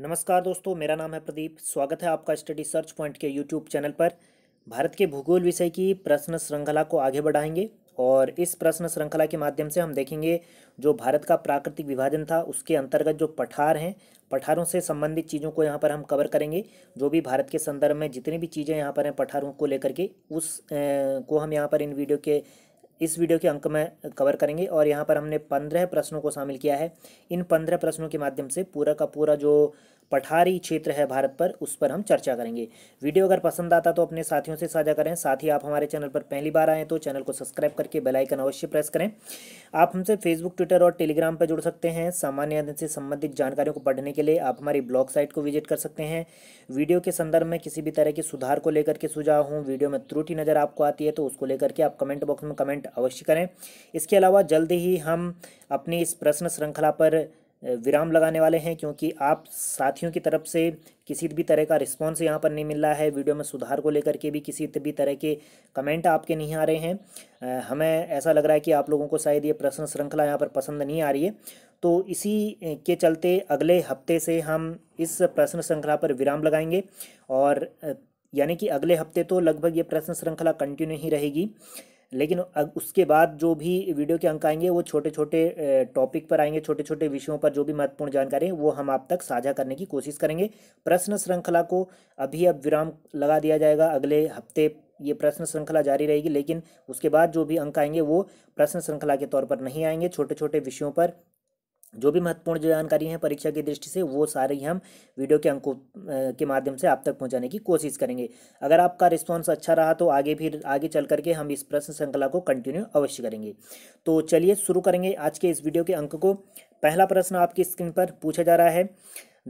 नमस्कार दोस्तों मेरा नाम है प्रदीप स्वागत है आपका स्टडी सर्च पॉइंट के यूट्यूब चैनल पर भारत के भूगोल विषय की प्रश्न श्रृंखला को आगे बढ़ाएंगे और इस प्रश्न श्रृंखला के माध्यम से हम देखेंगे जो भारत का प्राकृतिक विभाजन था उसके अंतर्गत जो पठार हैं पठारों से संबंधित चीज़ों को यहाँ पर हम कवर करेंगे जो भी भारत के संदर्भ में जितनी भी चीज़ें यहाँ पर हैं पठारों को लेकर के उस ए, को हम यहाँ पर इन वीडियो के इस वीडियो के अंक में कवर करेंगे और यहाँ पर हमने पंद्रह प्रश्नों को शामिल किया है इन पंद्रह प्रश्नों के माध्यम से पूरा का पूरा जो पठारी क्षेत्र है भारत पर उस पर हम चर्चा करेंगे वीडियो अगर पसंद आता तो अपने साथियों से साझा करें साथ ही आप हमारे चैनल पर पहली बार आएँ तो चैनल को सब्सक्राइब करके बेलाइकन अवश्य प्रेस करें आप हमसे फेसबुक ट्विटर और टेलीग्राम पर जुड़ सकते हैं सामान्य से संबंधित जानकारियों को पढ़ने के लिए आप हमारी ब्लॉग साइट को विजिट कर सकते हैं वीडियो के संदर्भ में किसी भी तरह के सुधार को लेकर के सुझाव हूँ वीडियो में त्रुटि नज़र आपको आती है तो उसको लेकर के आप कमेंट बॉक्स में कमेंट अवश्य करें इसके अलावा जल्द ही हम अपनी इस प्रश्न श्रृंखला पर विराम लगाने वाले हैं क्योंकि आप साथियों की तरफ से किसी भी तरह का रिस्पांस यहाँ पर नहीं मिल रहा है वीडियो में सुधार को लेकर के भी किसी भी तरह के कमेंट आपके नहीं आ रहे हैं हमें ऐसा लग रहा है कि आप लोगों को शायद ये प्रश्न श्रृंखला यहाँ पर पसंद नहीं आ रही है तो इसी के चलते अगले हफ्ते से हम इस प्रश्न श्रृंखला पर विराम लगाएंगे और यानी कि अगले हफ्ते तो लगभग ये प्रश्न श्रृंखला कंटिन्यू ही रहेगी लेकिन उसके बाद जो भी वीडियो के अंक आएंगे वो छोटे छोटे टॉपिक पर आएंगे छोटे छोटे विषयों पर जो भी महत्वपूर्ण जानकारी है वो हम आप तक साझा करने की कोशिश करेंगे प्रश्न श्रृंखला को अभी अब विराम लगा दिया जाएगा अगले हफ्ते ये प्रश्न श्रृंखला जारी रहेगी लेकिन उसके बाद जो भी अंक आएंगे वो प्रश्न श्रृंखला के तौर पर नहीं आएंगे छोटे छोटे विषयों पर जो भी महत्वपूर्ण जानकारी है परीक्षा की दृष्टि से वो सारी हम वीडियो के अंकों के माध्यम से आप तक पहुंचाने की कोशिश करेंगे अगर आपका रिस्पांस अच्छा रहा तो आगे फिर आगे चल करके हम इस प्रश्न श्रृंखला को कंटिन्यू अवश्य करेंगे तो चलिए शुरू करेंगे आज के इस वीडियो के अंक को पहला प्रश्न आपकी स्क्रीन पर पूछा जा रहा है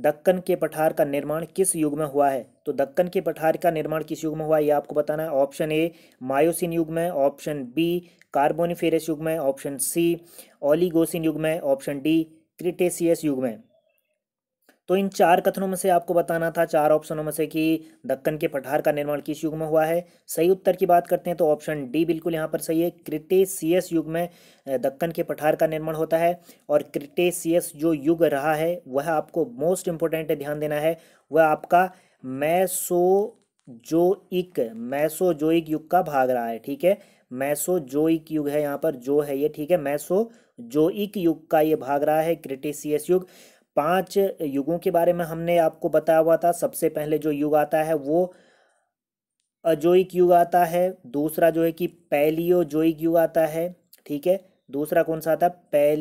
दक्कन के पठार का निर्माण किस युग में हुआ है तो दक्कन के पठार का निर्माण किस युग में हुआ ये आपको बताना है ऑप्शन ए मायोसिन युग में ऑप्शन बी कार्बोनिफेरस युग में ऑप्शन सी ओलीगोसिन युग में ऑप्शन डी क्रिटेशियस युग में तो इन चार कथनों में से आपको बताना था चार ऑप्शनों में से कि दक्कन के पठार का निर्माण किस युग में हुआ है सही उत्तर की बात करते हैं तो ऑप्शन डी बिल्कुल यहाँ पर सही है क्रिटेशियस युग में दक्कन के पठार का निर्माण होता है और क्रिटेशियस जो युग रहा है वह आपको मोस्ट इम्पोर्टेंट ध्यान देना है वह आपका मैसो जो इक जोइक मैसोजोइक युग का भाग रहा है ठीक है मैसो मैसोजोइक युग है यहाँ पर जो है ये ठीक है मैसो इक युग का ये भाग रहा है क्रिटिसियस युग पांच युगों के बारे में हमने आपको बताया हुआ था सबसे पहले जो युग आता है वो अजोइक युग आता है दूसरा जो है कि जोइक युग आता है ठीक है दूसरा कौन सा आता है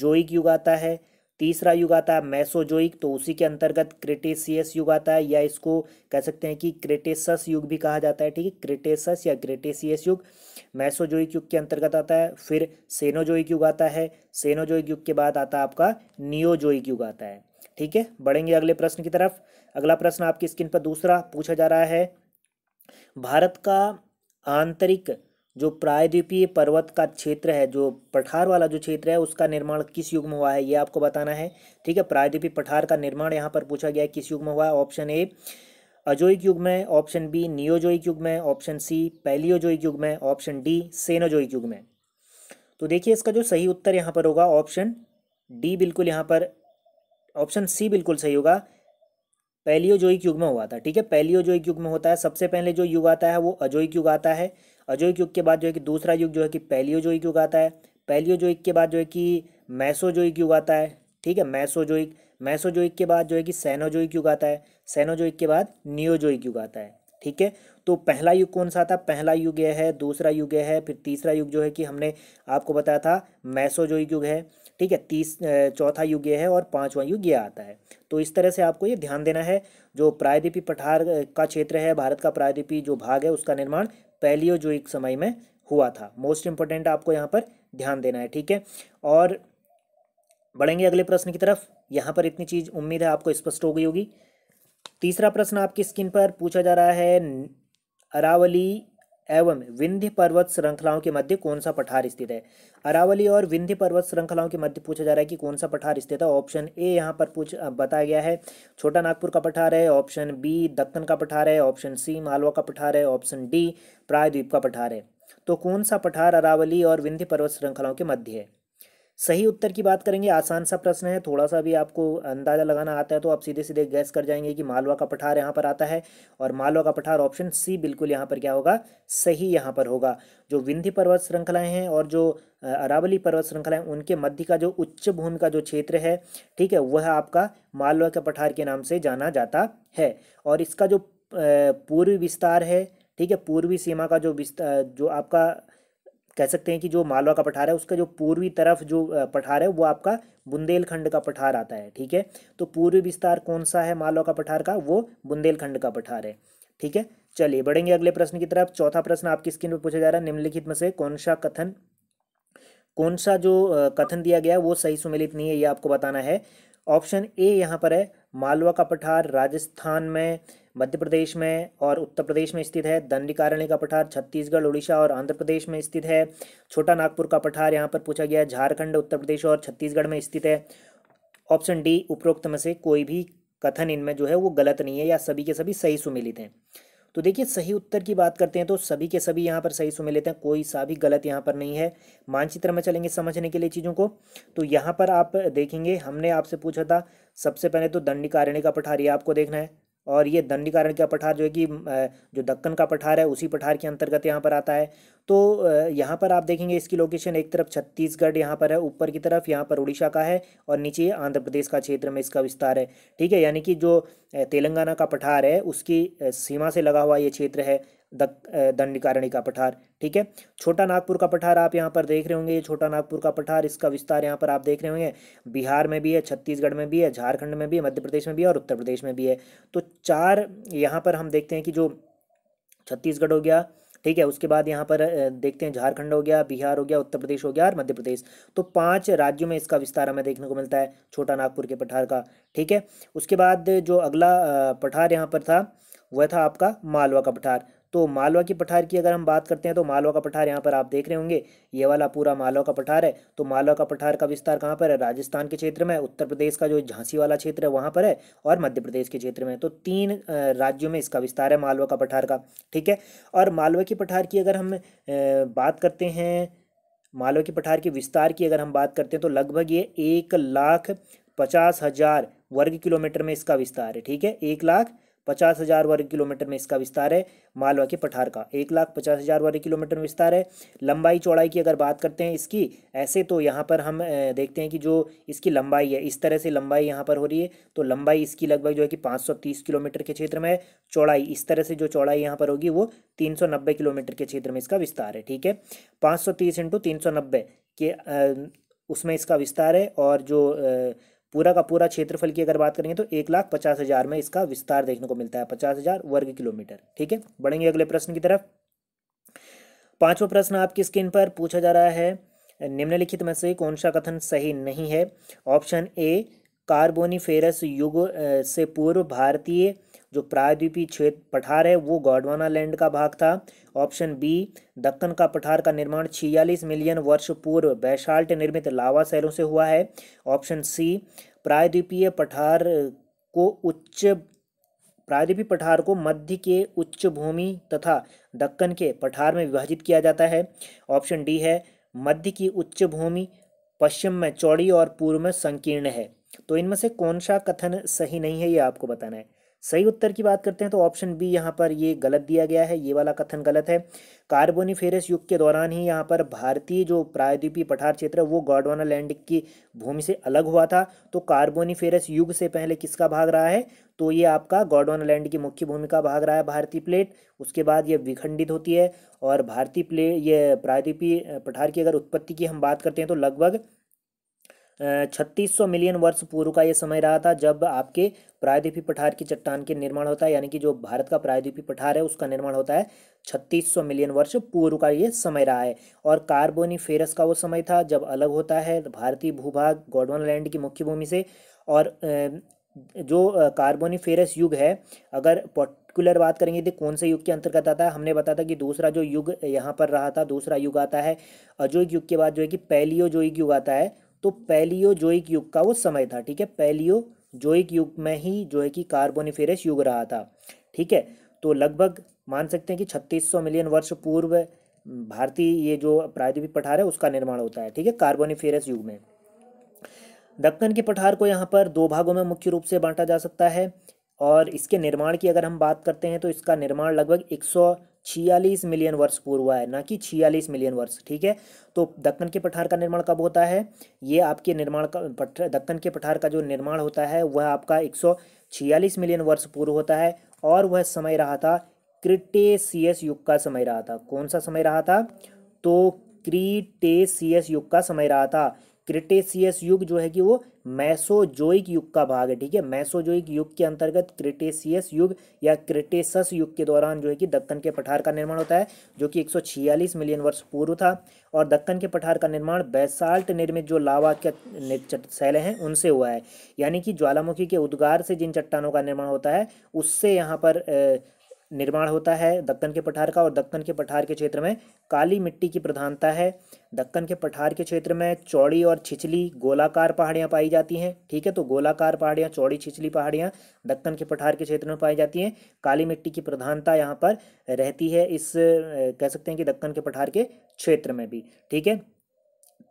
जोइक युग आता है तीसरा युग आता है मैसोजोइक तो उसी के अंतर्गत क्रेटेसियस युग आता है या इसको कह सकते हैं कि क्रेटेसस युग भी कहा जाता है ठीक है क्रेटेसस या क्रेटेसियस युग मैसोजोइक युग के अंतर्गत आता है फिर सेनोजोइक युग आता है सेनोजोइक युग के बाद आता है आपका नियोजोइक युग आता है ठीक है बढ़ेंगे अगले प्रश्न की तरफ अगला प्रश्न आपकी स्क्रीन पर दूसरा पूछा जा रहा है भारत का आंतरिक जो प्रायद्वीपीय पर्वत का क्षेत्र है जो पठार वाला जो क्षेत्र है उसका निर्माण किस युग में हुआ है ये आपको बताना है ठीक है प्रायद्वीपीय पठार का निर्माण यहाँ पर पूछा गया है किस युग में हुआ है ऑप्शन ए अजोइक युग में ऑप्शन बी नियोजोइक युग में ऑप्शन सी पैलियोजोइक युग में ऑप्शन डी सेनोजोइक युग में तो देखिए इसका जो सही उत्तर यहाँ पर होगा ऑप्शन डी बिल्कुल यहाँ पर ऑप्शन सी बिल्कुल सही होगा पैलियोजोइक युग में हुआ था ठीक है पैलियोजोइक युग में होता है सबसे पहले जो युग आता है वो अजोइक युग आता है अजोक युग के बाद जो है कि दूसरा युग जो है कि जो युग आता है जो के बाद जो है कि जो युग आता है ठीक है मैसो जो के बाद जो है कि जो युग आता है जो के बाद जो युग आता है ठीक है तो पहला युग कौन सा था पहला युग यह है दूसरा युग यह है फिर तीसरा युग जो है कि हमने आपको बताया था जो युग है ठीक है तीस चौथा युग यह है और पांचवा युग यह आता है तो इस तरह से आपको ये ध्यान देना है जो प्रायद्वीपी पठार का क्षेत्र है भारत का प्रायद्वीपी जो भाग है उसका निर्माण जो एक समय में हुआ था मोस्ट इंपॉर्टेंट आपको यहाँ पर ध्यान देना है ठीक है और बढ़ेंगे अगले प्रश्न की तरफ यहाँ पर इतनी चीज़ उम्मीद है आपको स्पष्ट हो गई होगी तीसरा प्रश्न आपकी स्क्रीन पर पूछा जा रहा है अरावली एवं विंध्य पर्वत श्रृंखलाओं के मध्य कौन सा पठार स्थित है अरावली और विंध्य पर्वत श्रृंखलाओं के मध्य पूछा जा रहा है कि कौन सा पठार स्थित है ऑप्शन ए यहाँ पर पूछ बताया गया है छोटा नागपुर का पठार है ऑप्शन बी दक्कन का पठार है ऑप्शन सी मालवा का पठार है ऑप्शन डी प्रायद्वीप का पठार है तो कौन सा पठार अरावली और विंध्य पर्वत श्रृंखलाओं के मध्य है सही उत्तर की बात करेंगे आसान सा प्रश्न है थोड़ा सा भी आपको अंदाज़ा लगाना आता है तो आप सीधे सीधे गैस कर जाएंगे कि मालवा का पठार यहाँ पर आता है और मालवा का पठार ऑप्शन सी बिल्कुल यहाँ पर क्या होगा सही यहाँ पर होगा जो विंध्य पर्वत श्रृंखलाएँ हैं और जो अरावली पर्वत श्रृंखलाएँ उनके मध्य का जो उच्च भूमि का जो क्षेत्र है ठीक है वह आपका मालवा का पठार के नाम से जाना जाता है और इसका जो पूर्वी विस्तार है ठीक है पूर्वी सीमा का जो विस्तार जो आपका कह सकते हैं कि जो मालवा का पठार है उसका जो पूर्वी तरफ जो पठार है वो आपका बुंदेलखंड का पठार आता है ठीक है तो पूर्वी विस्तार कौन सा है मालवा का पठार का वो बुंदेलखंड का पठार है ठीक है चलिए बढ़ेंगे अगले प्रश्न की तरफ चौथा प्रश्न आपकी स्क्रीन पर पूछा जा रहा है निम्नलिखित में से कौन सा कथन कौन सा जो कथन दिया गया वो सही सुमिलित नहीं है ये आपको बताना है ऑप्शन ए यहाँ पर है मालवा का पठार राजस्थान में मध्य प्रदेश में और उत्तर प्रदेश में स्थित है दंडिकारण्य का पठार छत्तीसगढ़ उड़ीसा और आंध्र प्रदेश में स्थित है छोटा नागपुर का पठार यहाँ पर पूछा गया है झारखंड उत्तर प्रदेश और छत्तीसगढ़ में स्थित है ऑप्शन डी उपरोक्त में से कोई भी कथन इनमें जो है वो गलत नहीं है या सभी के सभी सही सुमिलित हैं तो देखिए सही उत्तर की बात करते हैं तो सभी के सभी यहाँ पर सही सुमिलित हैं कोई सा भी गलत यहाँ पर नहीं है मानचित्र में चलेंगे समझने के लिए चीज़ों को तो यहाँ पर आप देखेंगे हमने आपसे पूछा था सबसे पहले तो दंडिकारण्य का पठार ये आपको देखना है और ये दंडिकारण्य का पठार जो है कि जो दक्कन का पठार है उसी पठार के अंतर्गत यहाँ पर आता है तो यहाँ पर आप देखेंगे इसकी लोकेशन एक तरफ छत्तीसगढ़ यहाँ पर है ऊपर की तरफ यहाँ पर उड़ीसा का है और नीचे आंध्र प्रदेश का क्षेत्र में इसका विस्तार है ठीक है यानी कि जो तेलंगाना का पठार है उसकी सीमा से लगा हुआ ये क्षेत्र है दंडकारणी का पठार ठीक है छोटा नागपुर का पठार आप यहाँ पर देख रहे होंगे ये छोटा नागपुर का पठार इसका विस्तार यहाँ पर आप देख रहे होंगे बिहार में भी है छत्तीसगढ़ में भी है झारखंड में भी है मध्य प्रदेश में भी है और उत्तर प्रदेश में भी है तो चार यहाँ पर हम देखते हैं कि जो छत्तीसगढ़ हो गया ठीक है उसके बाद यहाँ पर देखते हैं झारखंड हो गया बिहार हो गया उत्तर प्रदेश हो गया और मध्य प्रदेश तो पांच राज्यों में इसका विस्तार हमें देखने को मिलता है छोटा नागपुर के पठार का ठीक है उसके बाद जो अगला पठार यहाँ पर था वह था आपका मालवा का पठार तो मालवा की पठार की अगर हम बात करते हैं तो मालवा का पठार यहाँ पर आप देख रहे होंगे ये वाला पूरा मालवा का पठार है तो मालवा का पठार का विस्तार कहाँ पर है राजस्थान के क्षेत्र में उत्तर प्रदेश का जो झांसी वाला क्षेत्र है वहाँ पर है और मध्य प्रदेश के क्षेत्र में तो तीन राज्यों में इसका विस्तार है मालवा का पठार का ठीक है और मालवा की पठार की अगर हम बात करते हैं मालवा की पठार के विस्तार की अगर हम बात करते हैं तो लगभग ये एक लाख पचास हज़ार वर्ग किलोमीटर में इसका विस्तार है ठीक है एक लाख पचास हज़ार वर्ग किलोमीटर में इसका विस्तार है मालवा के पठार का एक लाख पचास हज़ार वर्ग किलोमीटर में विस्तार है लंबाई चौड़ाई की अगर बात करते हैं इसकी ऐसे तो यहाँ पर हम देखते हैं कि जो इसकी लंबाई है इस तरह से लंबाई यहाँ पर हो रही है तो लंबाई इसकी लगभग जो है कि पाँच किलोमीटर के क्षेत्र में है चौड़ाई इस तरह से जो चौड़ाई यहाँ पर होगी वो तीन किलोमीटर के क्षेत्र में इसका विस्तार है ठीक है पाँच सौ तीस के उसमें इसका विस्तार है और जो पूरा का पूरा क्षेत्रफल की अगर बात करेंगे तो एक लाख पचास हज़ार में इसका विस्तार देखने को मिलता है पचास हज़ार वर्ग किलोमीटर ठीक है बढ़ेंगे अगले प्रश्न की तरफ पांचवा प्रश्न आपकी स्क्रीन पर पूछा जा रहा है निम्नलिखित में से कौन सा कथन सही नहीं है ऑप्शन ए कार्बोनिफेरस युग से पूर्व भारतीय जो प्रायद्वीपी क्षेत्र पठार है वो गौडवाना लैंड का भाग था ऑप्शन बी दक्कन का पठार का निर्माण छियालीस मिलियन वर्ष पूर्व बैशाल्ट निर्मित लावा शैलों से हुआ है ऑप्शन सी प्रायद्वीपीय पठार को उच्च प्रायद्वीपी पठार को मध्य के उच्च भूमि तथा दक्कन के पठार में विभाजित किया जाता है ऑप्शन डी है मध्य की उच्च भूमि पश्चिम में चौड़ी और पूर्व में संकीर्ण है तो इनमें से कौन सा कथन सही नहीं है ये आपको बताना है सही उत्तर की बात करते हैं तो ऑप्शन बी यहाँ पर ये गलत दिया गया है ये वाला कथन गलत है कार्बोनिफेरस युग के दौरान ही यहाँ पर भारतीय जो प्रायद्वीपीय पठार क्षेत्र है वो गॉडवाना लैंड की भूमि से अलग हुआ था तो कार्बोनिफेरस युग से पहले किसका भाग रहा है तो ये आपका गॉडवाना लैंड की मुख्य भूमि का भाग रहा है भारतीय प्लेट उसके बाद ये विखंडित होती है और भारतीय प्लेट ये प्रायद्वीपीय पठार की अगर उत्पत्ति की हम बात करते हैं तो लगभग छत्तीस सौ मिलियन वर्ष पूर्व का ये समय रहा था जब आपके प्रायद्वीपी पठार की चट्टान के निर्माण होता है यानी कि जो भारत का प्रायद्वीपी पठार है उसका निर्माण होता है छत्तीस सौ मिलियन वर्ष पूर्व का ये समय रहा है और फेरस का वो समय था जब अलग होता है भारतीय भूभाग गोडवन लैंड की मुख्य भूमि से और जो फेरस युग है अगर पर्टिकुलर बात करेंगे तो कौन से युग के अंतर्गत आता है हमने बताया था कि दूसरा जो युग यहाँ पर रहा था दूसरा युग आता है अजोग युग के बाद जो है कि जो युग आता है तो पैलियो जोइक युग का वो समय था ठीक है जोइक युग में ही जो है कि कार्बोनिफेरस युग रहा था ठीक है तो लगभग मान सकते हैं कि छत्तीस सौ मिलियन वर्ष पूर्व भारतीय ये जो प्रायद्वीप पठार है उसका निर्माण होता है ठीक है कार्बोनिफेरस युग में दक्कन के पठार को यहाँ पर दो भागों में मुख्य रूप से बांटा जा सकता है और इसके निर्माण की अगर हम बात करते हैं तो इसका निर्माण लगभग एक सौ छियालीस मिलियन वर्ष पूर्व है ना कि छियालीस मिलियन वर्ष ठीक है तो दक्कन के पठार का निर्माण कब होता है ये आपके निर्माण का दक्कन के पठार का जो निर्माण होता है वह आपका एक सौ छियालीस मिलियन वर्ष पूर्व होता है और वह समय रहा था क्रिटेसियस युग का समय रहा था कौन सा समय रहा था तो क्रिटेसियस युग का समय रहा था क्रिटेशियस युग जो है कि वो मैसोजोइक युग का भाग है ठीक है मैसोजोइक युग के अंतर्गत क्रिटेशियस युग या क्रिटेशस युग के दौरान जो है कि दक्कन के पठार का निर्माण होता है जो कि 146 मिलियन वर्ष पूर्व था और दक्कन के पठार का निर्माण बेसाल्ट निर्मित जो लावा के शैले हैं उनसे हुआ है यानी कि ज्वालामुखी के उद्गार से जिन चट्टानों का निर्माण होता है उससे यहाँ पर निर्माण होता है दक्कन के पठार का और दक्कन के पठार के क्षेत्र में काली मिट्टी की प्रधानता है दक्कन के पठार के क्षेत्र में चौड़ी और छिछली गोलाकार पहाड़ियाँ पाई जाती हैं ठीक है तो गोलाकार पहाड़ियाँ चौड़ी छिछली पहाड़ियाँ दक्कन के पठार के क्षेत्र में पाई जाती हैं काली मिट्टी की प्रधानता यहाँ पर रहती है इस कह सकते हैं कि दक्कन के पठार के क्षेत्र में भी ठीक है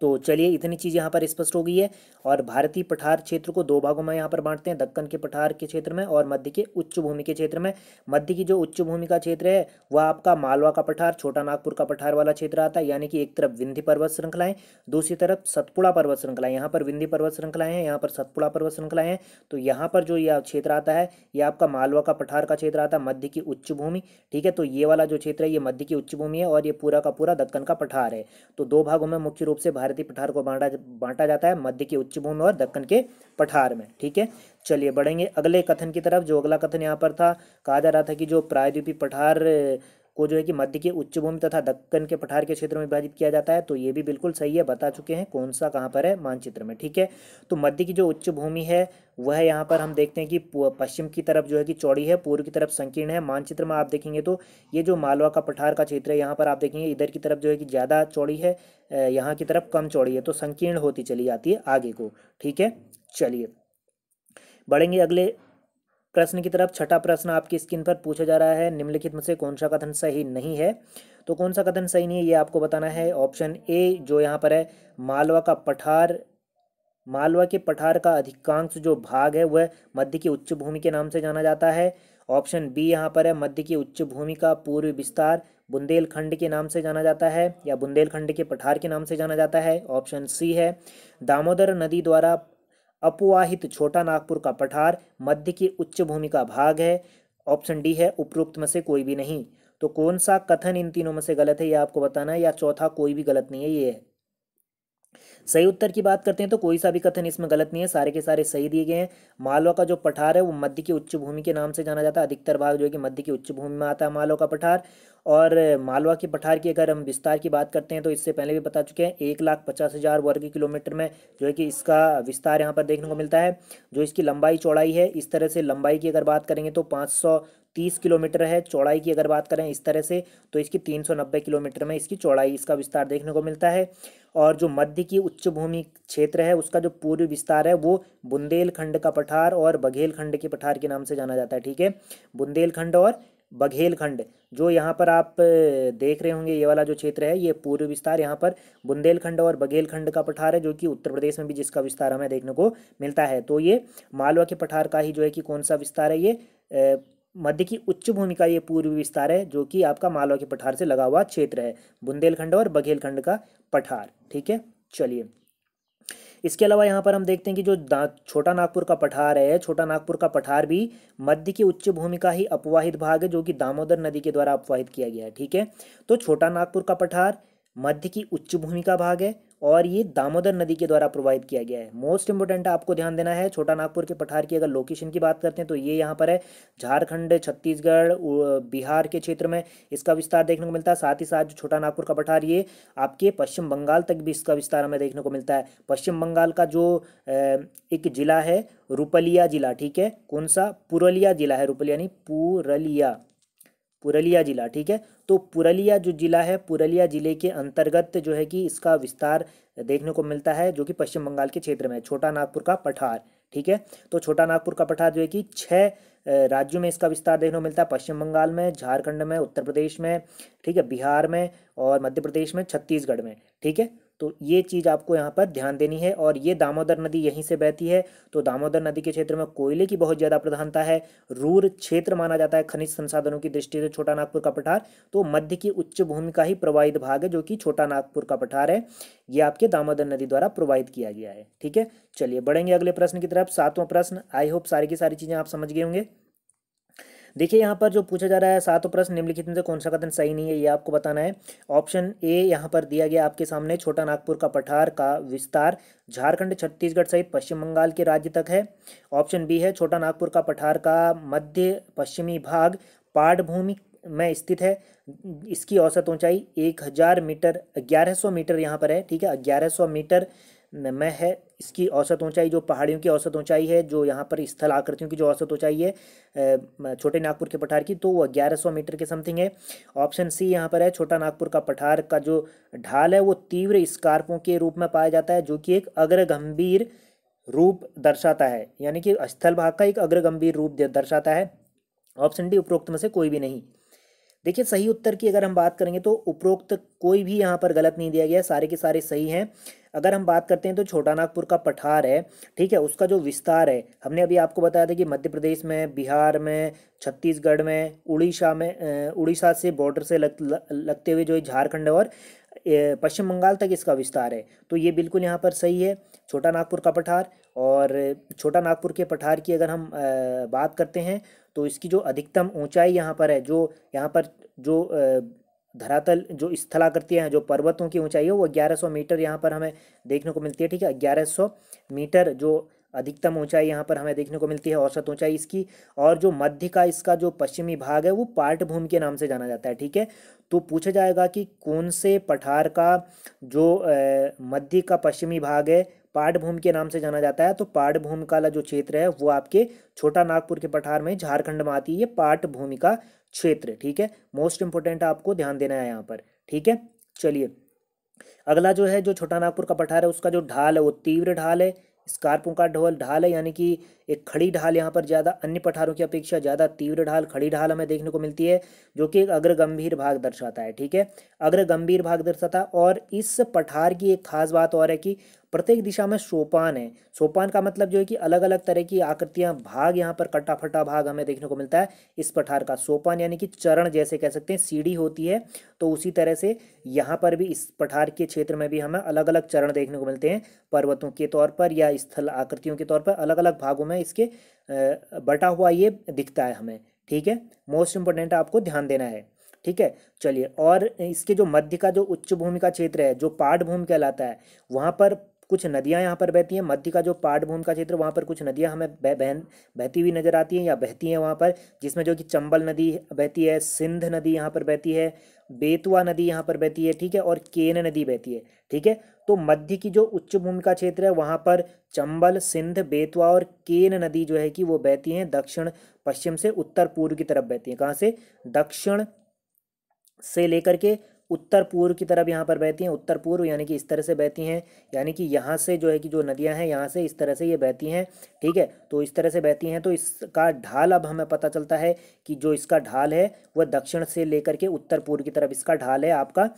तो चलिए इतनी चीज़ यहाँ पर स्पष्ट हो गई है और भारतीय पठार क्षेत्र को दो भागों में यहाँ पर बांटते हैं दक्कन के पठार के क्षेत्र में और मध्य के उच्च भूमि के क्षेत्र में मध्य की जो उच्च भूमि का क्षेत्र है वह आपका मालवा का पठार छोटा नागपुर का पठार वाला क्षेत्र आता है यानी कि एक तरफ विंध्य पर्वत श्रृंखलाएं दूसरी तरफ सतपुड़ा पर्वत श्रृंखलाएं यहाँ पर विंध्य पर्वत श्रृंखलाएं हैं यहाँ पर सतपुड़ा पर्वत श्रृंखलाएं हैं तो यहाँ पर जो यह क्षेत्र आता है ये आपका मालवा का पठार का क्षेत्र आता है मध्य की उच्च भूमि ठीक है तो ये वाला जो क्षेत्र है ये मध्य की उच्च भूमि है और ये पूरा का पूरा दक्कन का पठार है तो दो भागों में मुख्य रूप से भारतीय पठार को बांटा बांटा जाता है मध्य की उच्च भूमि और दक्कन के पठार में ठीक है चलिए बढ़ेंगे अगले कथन की तरफ जो अगला कथन यहाँ पर था कहा जा रहा था कि जो प्रायद्वीपी पठार को जो है कि मध्य के उच्च भूमि तथा दक्कन के पठार के क्षेत्र में विभाजित किया जाता है तो ये भी बिल्कुल सही है बता चुके हैं कौन सा कहाँ पर है मानचित्र में ठीक है तो मध्य की जो उच्च भूमि है वह यहाँ पर हम देखते हैं कि पश्चिम की तरफ जो है कि चौड़ी है पूर्व की तरफ संकीर्ण है मानचित्र में आप देखेंगे तो ये जो मालवा का पठार का क्षेत्र है यहाँ पर आप देखेंगे इधर की तरफ जो है कि ज़्यादा चौड़ी है यहाँ की तरफ कम चौड़ी है तो संकीर्ण होती चली जाती है आगे को ठीक है चलिए बढ़ेंगे अगले प्रश्न की तरफ छठा प्रश्न आपकी स्क्रीन पर पूछा जा रहा है निम्नलिखित में से कौन सा कथन सही नहीं है तो कौन सा कथन सही नहीं है ये आपको बताना है ऑप्शन ए जो यहाँ पर है मालवा का पठार मालवा के पठार का अधिकांश जो भाग है वह मध्य की उच्च भूमि के नाम से जाना जाता है ऑप्शन बी यहाँ पर है मध्य की उच्च भूमि का पूर्व विस्तार बुंदेलखंड के नाम से जाना जाता है या बुंदेलखंड के पठार के नाम से जाना जाता है ऑप्शन सी है दामोदर नदी द्वारा अपवाहित छोटा नागपुर का पठार मध्य की उच्च भूमि का भाग है ऑप्शन डी है उपरोक्त में से कोई भी नहीं तो कौन सा कथन इन तीनों में से गलत है ये आपको बताना है या चौथा कोई भी गलत नहीं है ये है सही उत्तर की बात करते हैं तो कोई सा भी कथन इसमें गलत नहीं है सारे के सारे सही दिए गए हैं मालवा का जो पठार है वो मध्य की उच्च भूमि के नाम से जाना जाता है अधिकतर भाग जो है कि मध्य की उच्च भूमि में आता है मालवा का पठार और मालवा के पठार की अगर हम विस्तार की बात करते हैं तो इससे पहले भी बता चुके हैं एक लाख पचास हज़ार वर्ग किलोमीटर में जो है कि इसका विस्तार यहाँ पर देखने को मिलता है जो इसकी लंबाई चौड़ाई है इस तरह से लंबाई की अगर बात करेंगे तो पाँच सौ तीस किलोमीटर है चौड़ाई की अगर बात करें इस तरह से तो इसकी तीन सौ नब्बे किलोमीटर में इसकी चौड़ाई इसका विस्तार देखने को मिलता है और जो मध्य की उच्च भूमि क्षेत्र है उसका जो पूर्व विस्तार है वो बुंदेलखंड का पठार और बघेलखंड के पठार के नाम से जाना जाता है ठीक है बुंदेलखंड और बघेलखंड जो यहाँ पर आप देख रहे होंगे ये वाला जो क्षेत्र है ये पूर्व विस्तार यहाँ पर बुंदेलखंड और बघेलखंड का पठार है जो कि उत्तर प्रदेश में भी जिसका विस्तार हमें देखने को मिलता है तो ये मालवा के पठार का ही जो है कि कौन सा विस्तार है ये मध्य की उच्च भूमि का ये पूर्वी विस्तार है जो कि आपका मालवा के पठार से लगा हुआ क्षेत्र है बुंदेलखंड और बघेलखंड का पठार ठीक है चलिए इसके अलावा यहाँ पर हम देखते हैं कि जो छोटा नागपुर का पठार है छोटा नागपुर का पठार भी मध्य की उच्च भूमि का ही अपवाहित भाग है जो कि दामोदर नदी के द्वारा अपवाहित किया गया है ठीक है तो छोटा नागपुर का पठार मध्य की उच्च भूमि का भाग है और ये दामोदर नदी के द्वारा प्रोवाइड किया गया है मोस्ट इंपोर्टेंट आपको ध्यान देना है छोटा नागपुर के पठार की अगर लोकेशन की बात करते हैं तो ये यहाँ पर है झारखंड छत्तीसगढ़ बिहार के क्षेत्र में इसका विस्तार देखने को मिलता है साथ ही साथ जो छोटा नागपुर का पठार ये आपके पश्चिम बंगाल तक भी इसका विस्तार हमें देखने को मिलता है पश्चिम बंगाल का जो एक ज़िला है रुपलिया ज़िला ठीक है कौन सा पुरलिया ज़िला है रुपलिया नहीं पुरलिया पुरलिया ज़िला ठीक है तो पुरलिया जो ज़िला है पुरलिया ज़िले के अंतर्गत जो है कि इसका विस्तार देखने को मिलता है जो कि पश्चिम बंगाल के क्षेत्र में छोटा नागपुर का पठार ठीक है तो छोटा नागपुर का पठार जो है कि छः राज्यों में इसका विस्तार देखने को मिलता है पश्चिम बंगाल में झारखंड में उत्तर प्रदेश में ठीक है बिहार में और मध्य प्रदेश में छत्तीसगढ़ में ठीक है तो ये चीज़ आपको यहाँ पर ध्यान देनी है और ये दामोदर नदी यहीं से बहती है तो दामोदर नदी के क्षेत्र में कोयले की बहुत ज़्यादा प्रधानता है रूर क्षेत्र माना जाता है खनिज संसाधनों की दृष्टि से छोटा नागपुर का पठार तो मध्य की उच्च भूमि का ही प्रवाहित भाग है जो कि छोटा नागपुर का पठार है ये आपके दामोदर नदी द्वारा प्रवाहित किया गया है ठीक है चलिए बढ़ेंगे अगले प्रश्न की तरफ सातवां प्रश्न आई होप सारी की सारी चीज़ें आप समझ गए होंगे देखिए यहाँ पर जो पूछा जा रहा है सातों प्रश्न निम्नलिखित में से कौन सा कथन सही नहीं है ये आपको बताना है ऑप्शन ए यहाँ पर दिया गया आपके सामने छोटा नागपुर का पठार का विस्तार झारखंड छत्तीसगढ़ सहित पश्चिम बंगाल के राज्य तक है ऑप्शन बी है छोटा नागपुर का पठार का मध्य पश्चिमी भाग पाठभूमि में स्थित है इसकी औसत ऊंचाई एक हज़ार मीटर ग्यारह सौ मीटर यहाँ पर है ठीक है ग्यारह सौ मीटर में है इसकी औसत ऊंचाई जो पहाड़ियों की औसत ऊंचाई है जो यहाँ पर स्थल आकृतियों की जो औसत ऊंचाई है छोटे नागपुर के पठार की तो वह ग्यारह सौ मीटर के समथिंग है ऑप्शन सी यहाँ पर है छोटा नागपुर का पठार का जो ढाल है वो तीव्र स्कार्पों के रूप में पाया जाता है जो कि एक अग्रगंभीर रूप दर्शाता है यानी कि स्थल भाग का एक अग्रगंभीर रूप दर्शाता है ऑप्शन डी उपरोक्त में से कोई भी नहीं देखिए सही उत्तर की अगर हम बात करेंगे तो उपरोक्त कोई भी यहाँ पर गलत नहीं दिया गया सारे के सारे सही हैं अगर हम बात करते हैं तो छोटा नागपुर का पठार है ठीक है उसका जो विस्तार है हमने अभी आपको बताया था कि मध्य प्रदेश में बिहार में छत्तीसगढ़ में उड़ीसा में उड़ीसा से बॉर्डर से लग, लगते हुए जो झारखंड और पश्चिम बंगाल तक इसका विस्तार है तो ये बिल्कुल यहाँ पर सही है छोटा नागपुर का पठार और छोटा नागपुर के पठार की अगर हम बात करते हैं तो इसकी जो अधिकतम ऊंचाई यहाँ पर है जो यहाँ पर जो धरातल जो स्थलाकृतियाँ हैं जो पर्वतों की ऊंचाई है वो 1100 मीटर यहाँ पर हमें देखने को मिलती है ठीक है 1100 मीटर जो अधिकतम ऊंचाई यहाँ पर हमें देखने को मिलती है औसत ऊंचाई इसकी और जो मध्य का इसका जो पश्चिमी भाग है वो भूमि के नाम से जाना जाता है ठीक है तो पूछा जाएगा कि कौन से पठार का जो मध्य का पश्चिमी भाग है पाटभूम के नाम से जाना जाता है तो पाटभूमि का जो क्षेत्र है वो आपके छोटा नागपुर के पठार में झारखंड में आती है ये पाटभूमि का क्षेत्र ठीक है मोस्ट इंपोर्टेंट आपको ध्यान देना है यहाँ पर ठीक है चलिए अगला जो है जो छोटा नागपुर का पठार है उसका जो ढाल है वो तीव्र ढाल है स्कार्पों का ढोल ढाल है यानी कि एक खड़ी ढाल यहाँ पर ज़्यादा अन्य पठारों की अपेक्षा ज़्यादा तीव्र ढाल खड़ी ढाल हमें देखने को मिलती है जो कि एक अग्र गंभीर भाग दर्शाता है ठीक है अग्र गंभीर भाग दर्शाता है और इस पठार की एक खास बात और है कि प्रत्येक दिशा में सोपान है सोपान का मतलब जो है कि अलग अलग तरह की आकृतियां भाग यहाँ पर कटा फटा भाग हमें देखने को मिलता है इस पठार का सोपान यानी कि चरण जैसे कह सकते हैं सीढ़ी होती है तो उसी तरह से यहाँ पर भी इस पठार के क्षेत्र में भी हमें अलग अलग चरण देखने को मिलते हैं पर्वतों के तौर पर या स्थल आकृतियों के तौर पर अलग अलग भागों में इसके बटा हुआ ये दिखता है हमें ठीक है मोस्ट इम्पोर्टेंट आपको ध्यान देना है ठीक है चलिए और इसके जो मध्य का जो उच्च भूमि का क्षेत्र है जो पाठ भूमि कहलाता है वहाँ पर कुछ नदियाँ यहाँ पर बहती हैं मध्य का जो पाटभूमि का क्षेत्र वहाँ पर कुछ नदियाँ हमें बह बहन बहती हुई नजर आती हैं या बहती हैं वहाँ पर जिसमें जो कि चंबल नदी बहती है सिंध नदी यहाँ पर बहती है बेतवा नदी यहाँ पर बहती है ठीक है और केन नदी बहती है ठीक है तो मध्य की जो उच्च भूमि का क्षेत्र है वहाँ पर चंबल सिंध बेतवा और केन नदी जो है कि वो बहती हैं दक्षिण पश्चिम से उत्तर पूर्व की तरफ बहती हैं कहाँ से दक्षिण से लेकर के उत्तर पूर्व की तरफ यहाँ पर बहती हैं उत्तर पूर्व यानी कि इस तरह से बहती हैं यानी कि यहाँ से जो है कि जो नदियाँ हैं यहाँ से इस तरह से ये बहती हैं ठीक है तो इस तरह से बहती हैं तो इसका ढाल अब हमें पता चलता है कि जो इसका ढाल है वह दक्षिण से लेकर के उत्तर पूर्व की तरफ इसका ढाल है आपका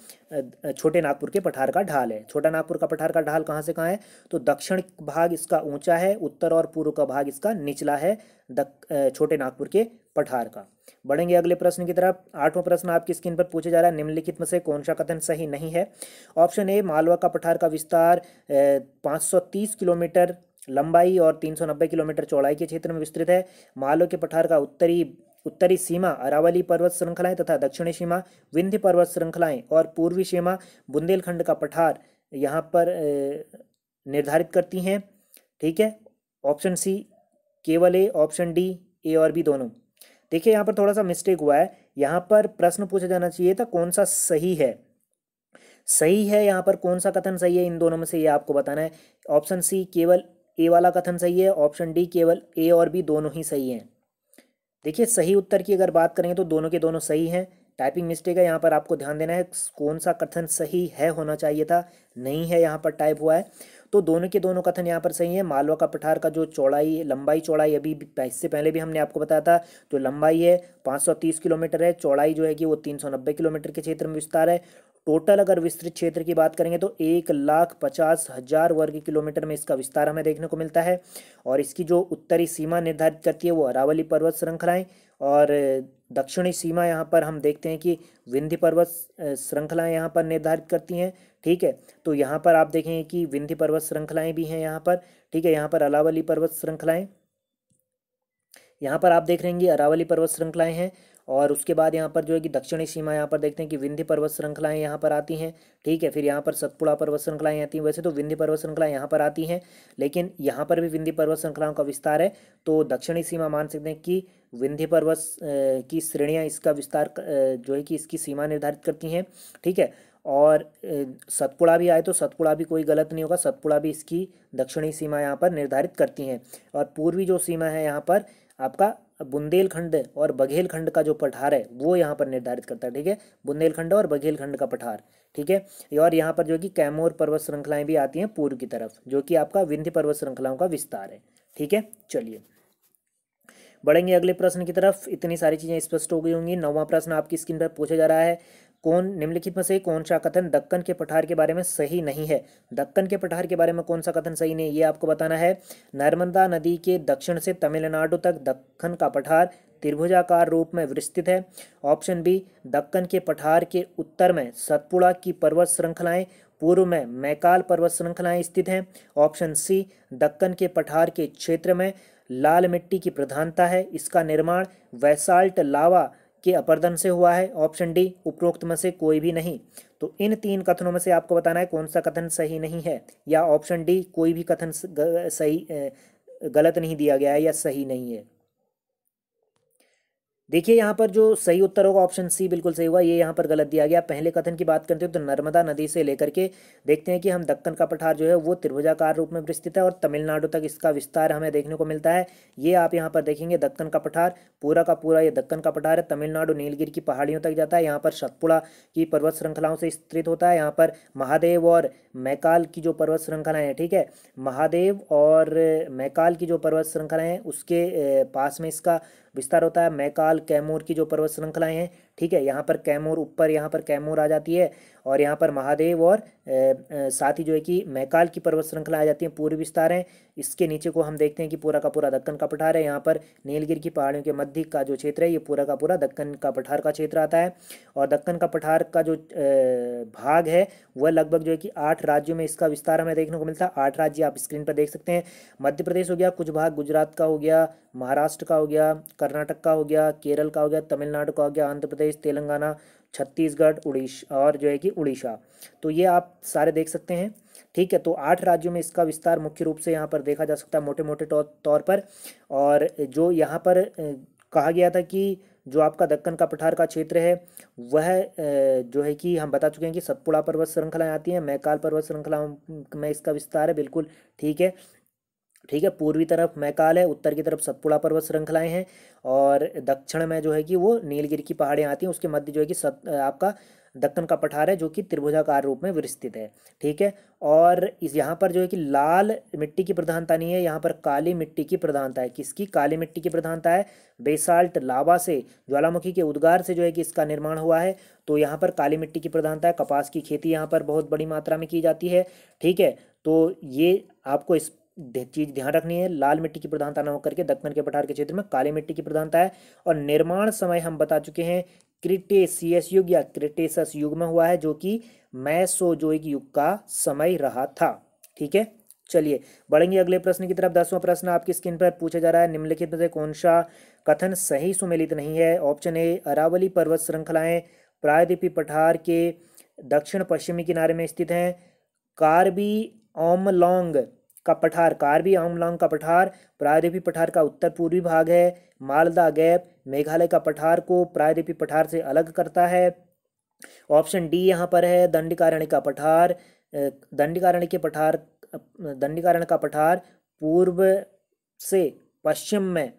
छोटे नागपुर के पठार का ढाल है छोटा नागपुर का पठार का ढाल कहाँ से कहाँ है तो दक्षिण भाग इसका ऊँचा है उत्तर और पूर्व का भाग इसका निचला है छोटे नागपुर के पठार का बढ़ेंगे अगले प्रश्न की तरफ आठवां प्रश्न आपकी स्क्रीन पर पूछा जा रहा है निम्नलिखित में से कौन सा कथन सही नहीं है ऑप्शन ए मालवा का पठार का विस्तार पाँच किलोमीटर लंबाई और 390 किलोमीटर चौड़ाई के क्षेत्र में विस्तृत है मालवा के पठार का उत्तरी उत्तरी सीमा अरावली पर्वत श्रृंखलाएं तथा दक्षिणी सीमा विंध्य पर्वत श्रृंखलाएं और पूर्वी सीमा बुंदेलखंड का पठार यहाँ पर निर्धारित करती हैं ठीक है ऑप्शन सी केवल ए ऑप्शन डी ए और बी दोनों देखिए यहाँ पर थोड़ा सा मिस्टेक हुआ है यहाँ पर प्रश्न पूछा जाना चाहिए था कौन सा सही है सही है यहाँ पर कौन सा कथन सही है इन दोनों में से ये आपको बताना है ऑप्शन सी केवल ए वाला कथन सही है ऑप्शन डी केवल ए और बी दोनों ही सही हैं देखिए सही उत्तर की अगर बात करेंगे तो दोनों के दोनों सही हैं टाइपिंग मिस्टेक है यहाँ पर आपको ध्यान देना है कौन सा कथन सही है होना चाहिए था नहीं है यहाँ पर टाइप हुआ है तो दोनों के दोनों कथन यहाँ पर सही है मालवा का पठार का जो चौड़ाई लंबाई चौड़ाई अभी इससे पहले भी हमने आपको बताया था जो लंबाई है 530 किलोमीटर है चौड़ाई जो है कि वो 390 किलोमीटर के क्षेत्र में विस्तार है टोटल अगर विस्तृत क्षेत्र की बात करेंगे तो एक लाख पचास हज़ार वर्ग किलोमीटर में इसका विस्तार हमें देखने को मिलता है और इसकी जो उत्तरी सीमा निर्धारित करती है वो अरावली पर्वत श्रृंखलाएँ और दक्षिणी सीमा यहाँ पर हम देखते हैं कि विंध्य पर्वत श्रृंखलाएं यहाँ पर निर्धारित करती हैं ठीक है तो यहाँ पर आप देखेंगे कि विंध्य पर्वत श्रृंखलाएं भी हैं यहाँ पर ठीक है यहाँ पर अलावली पर्वत श्रृंखलाएं यहाँ पर आप देख रहे हैं अरावली पर्वत श्रृंखलाएं हैं और उसके बाद यहाँ पर जो है कि दक्षिणी सीमा यहाँ पर देखते हैं कि विंध्य पर्वत श्रृंखलाएँ यहाँ पर आती हैं ठीक है फिर यहाँ पर सतपुड़ा पर्वत श्रृंखलाएँ आती हैं वैसे तो विंध्य पर्वत श्रृंखला यहाँ पर आती हैं लेकिन यहाँ पर भी विंध्य पर्वत श्रृंखलाओं का विस्तार है तो दक्षिणी सीमा मान सकते हैं कि विंध्य पर्वत की श्रेणियाँ इसका विस्तार जो है कि इसकी सीमा निर्धारित करती हैं ठीक है और सतपुड़ा भी आए तो सतपुड़ा भी कोई गलत नहीं होगा सतपुड़ा भी इसकी दक्षिणी सीमा यहाँ पर निर्धारित करती हैं और पूर्वी जो सीमा है यहाँ पर आपका बुंदेलखंड और बघेलखंड का जो पठार है वो यहाँ पर निर्धारित करता है ठीक है बुंदेलखंड और बघेलखंड का पठार ठीक है और यहाँ पर जो कि कैमोर पर्वत श्रृंखलाएं भी आती हैं पूर्व की तरफ जो कि आपका विंध्य पर्वत श्रृंखलाओं का विस्तार है ठीक है चलिए बढ़ेंगे अगले प्रश्न की तरफ इतनी सारी चीज़ें स्पष्ट हो गई होंगी नौवां प्रश्न आपकी स्क्रीन पर पूछा जा रहा है कौन निम्नलिखित में से कौन सा कथन दक्कन के पठार के बारे में सही नहीं है दक्कन के पठार के बारे में कौन सा कथन सही नहीं है ये आपको बताना है नर्मदा नदी के दक्षिण से तमिलनाडु तक दक्कन का पठार त्रिभुजाकार रूप में विस्तृत है ऑप्शन बी दक्कन के पठार के उत्तर में सतपुड़ा की पर्वत श्रृंखलाएं पूर्व में मैकाल पर्वत श्रृंखलाएं स्थित हैं ऑप्शन सी दक्कन के पठार के क्षेत्र में लाल मिट्टी की प्रधानता है इसका निर्माण वैसाल्ट लावा के अपरदन से हुआ है ऑप्शन डी उपरोक्त में से कोई भी नहीं तो इन तीन कथनों में से आपको बताना है कौन सा कथन सही नहीं है या ऑप्शन डी कोई भी कथन सही गलत नहीं दिया गया है या सही नहीं है देखिए यहाँ पर जो सही उत्तर होगा ऑप्शन सी बिल्कुल सही होगा ये यहाँ पर गलत दिया गया पहले कथन की बात करते हैं तो नर्मदा नदी से लेकर के देखते हैं कि हम दक्कन का पठार जो है वो त्रिभुजाकार रूप में विस्तृत है और तमिलनाडु तक इसका विस्तार हमें देखने को मिलता है ये आप यहाँ पर देखेंगे दक्कन का पठार पूरा का पूरा ये दक्कन का पठार है तमिलनाडु नीलगिर की पहाड़ियों तक जाता है यहाँ पर सतपुड़ा की पर्वत श्रृंखलाओं से स्थित होता है यहाँ पर महादेव और मैकाल की जो पर्वत श्रृंखलाएँ हैं ठीक है महादेव और मैकाल की जो पर्वत श्रृंखलाएँ हैं उसके पास में इसका विस्तार होता है मैकाल कैमूर की जो पर्वत श्रृंखलाएं हैं ठीक है यहाँ पर कैमूर ऊपर यहाँ पर कैमूर आ जाती है और यहाँ पर महादेव और साथ ही जो है कि मैकाल की पर्वत श्रृंखला आ जाती है पूर्व विस्तार है इसके नीचे को हम देखते हैं कि पूरा का पूरा दक्कन का पठार है यहाँ पर नीलगिर की पहाड़ियों के मध्य का जो क्षेत्र है ये पूरा का पूरा दक्कन का पठार का क्षेत्र आता है और दक्कन का पठार का जो भाग है वह लगभग जो है कि आठ राज्यों में इसका विस्तार हमें देखने को मिलता है आठ राज्य आप स्क्रीन पर देख सकते हैं मध्य प्रदेश हो गया कुछ भाग गुजरात का हो गया महाराष्ट्र का हो गया कर्नाटक का हो गया केरल का हो गया तमिलनाडु का हो गया आंध्र प्रदेश प्रदेश तेलंगाना छत्तीसगढ़ उड़ीसा और जो है कि उड़ीसा तो ये आप सारे देख सकते हैं ठीक है तो आठ राज्यों में इसका विस्तार मुख्य रूप से यहाँ पर देखा जा सकता है मोटे मोटे तौर पर और जो यहाँ पर कहा गया था कि जो आपका दक्कन का पठार का क्षेत्र है वह जो है कि हम बता चुके हैं कि सतपुड़ा पर्वत श्रृंखलाएँ आती हैं मैकाल पर्वत श्रृंखला में इसका विस्तार है बिल्कुल ठीक है ठीक है पूर्वी तरफ मैकाल है उत्तर की तरफ सतपुड़ा पर्वत श्रृंखलाएं हैं और दक्षिण में जो है कि वो नीलगिरी की पहाड़ियाँ आती हैं उसके मध्य जो है कि सत आपका दक्कन का पठार है जो कि त्रिभुजाकार रूप में विस्तृत है ठीक है और इस यहाँ पर जो है कि लाल मिट्टी की प्रधानता नहीं है यहाँ पर काली मिट्टी की प्रधानता है किसकी काली मिट्टी की प्रधानता है बेसाल्ट लावा से ज्वालामुखी के उद्गार से जो है कि इसका निर्माण हुआ है तो यहाँ पर काली मिट्टी की प्रधानता है कपास की खेती यहाँ पर बहुत बड़ी मात्रा में की जाती है ठीक है तो ये आपको इस चीज़ ध्यान रखनी है लाल मिट्टी की प्रधानता न होकर के दक्षिण के पठार के क्षेत्र में काली मिट्टी की प्रधानता है और निर्माण समय हम बता चुके हैं क्रिटेसियस युग या क्रिटेसस युग में हुआ है जो कि मैसोजोइक युग का समय रहा था ठीक है चलिए बढ़ेंगे अगले प्रश्न की तरफ दसवां प्रश्न आपकी स्क्रीन पर पूछा जा रहा है निम्नलिखित में से कौन सा कथन सही सुमेलित नहीं है ऑप्शन ए अरावली पर्वत श्रृंखलाएं प्रायद्वीपी पठार के दक्षिण पश्चिमी किनारे में स्थित हैं कार्बी ओमलोंग का पठार कार्बी आंगलोंग का पठार प्रायद्वीपी पठार का उत्तर पूर्वी भाग है मालदा गैप मेघालय का पठार को प्रायद्वीपी पठार से अलग करता है ऑप्शन डी यहाँ पर है दंडिकारण्य का पठार दंडिकारण्य के पठार दंडिकारण्य का पठार पूर्व से पश्चिम में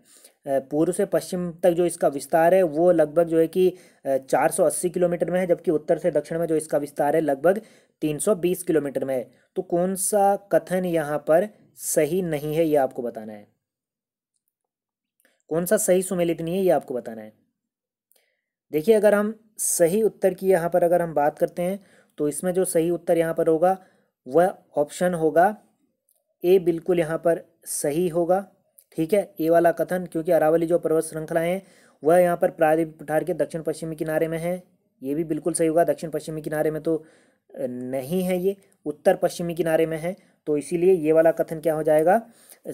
पूर्व से पश्चिम तक जो इसका विस्तार है वो लगभग जो है कि 480 किलोमीटर में है जबकि उत्तर से दक्षिण में जो इसका विस्तार है लगभग 320 किलोमीटर में है तो कौन सा कथन यहाँ पर सही नहीं है ये आपको बताना है कौन सा सही सुमेलित नहीं है ये आपको बताना है देखिए अगर हम सही उत्तर की यहाँ पर अगर हम बात करते हैं तो इसमें जो सही उत्तर यहाँ पर होगा वह ऑप्शन होगा ए बिल्कुल यहाँ पर सही होगा ठीक है ए वाला कथन क्योंकि अरावली जो पर्वत श्रृंखला हैं वह यहाँ पर प्रायद्वीप पठार के दक्षिण पश्चिमी किनारे में है ये भी बिल्कुल सही होगा दक्षिण पश्चिमी किनारे में तो नहीं है ये उत्तर पश्चिमी किनारे में है तो इसीलिए ये वाला कथन क्या हो जाएगा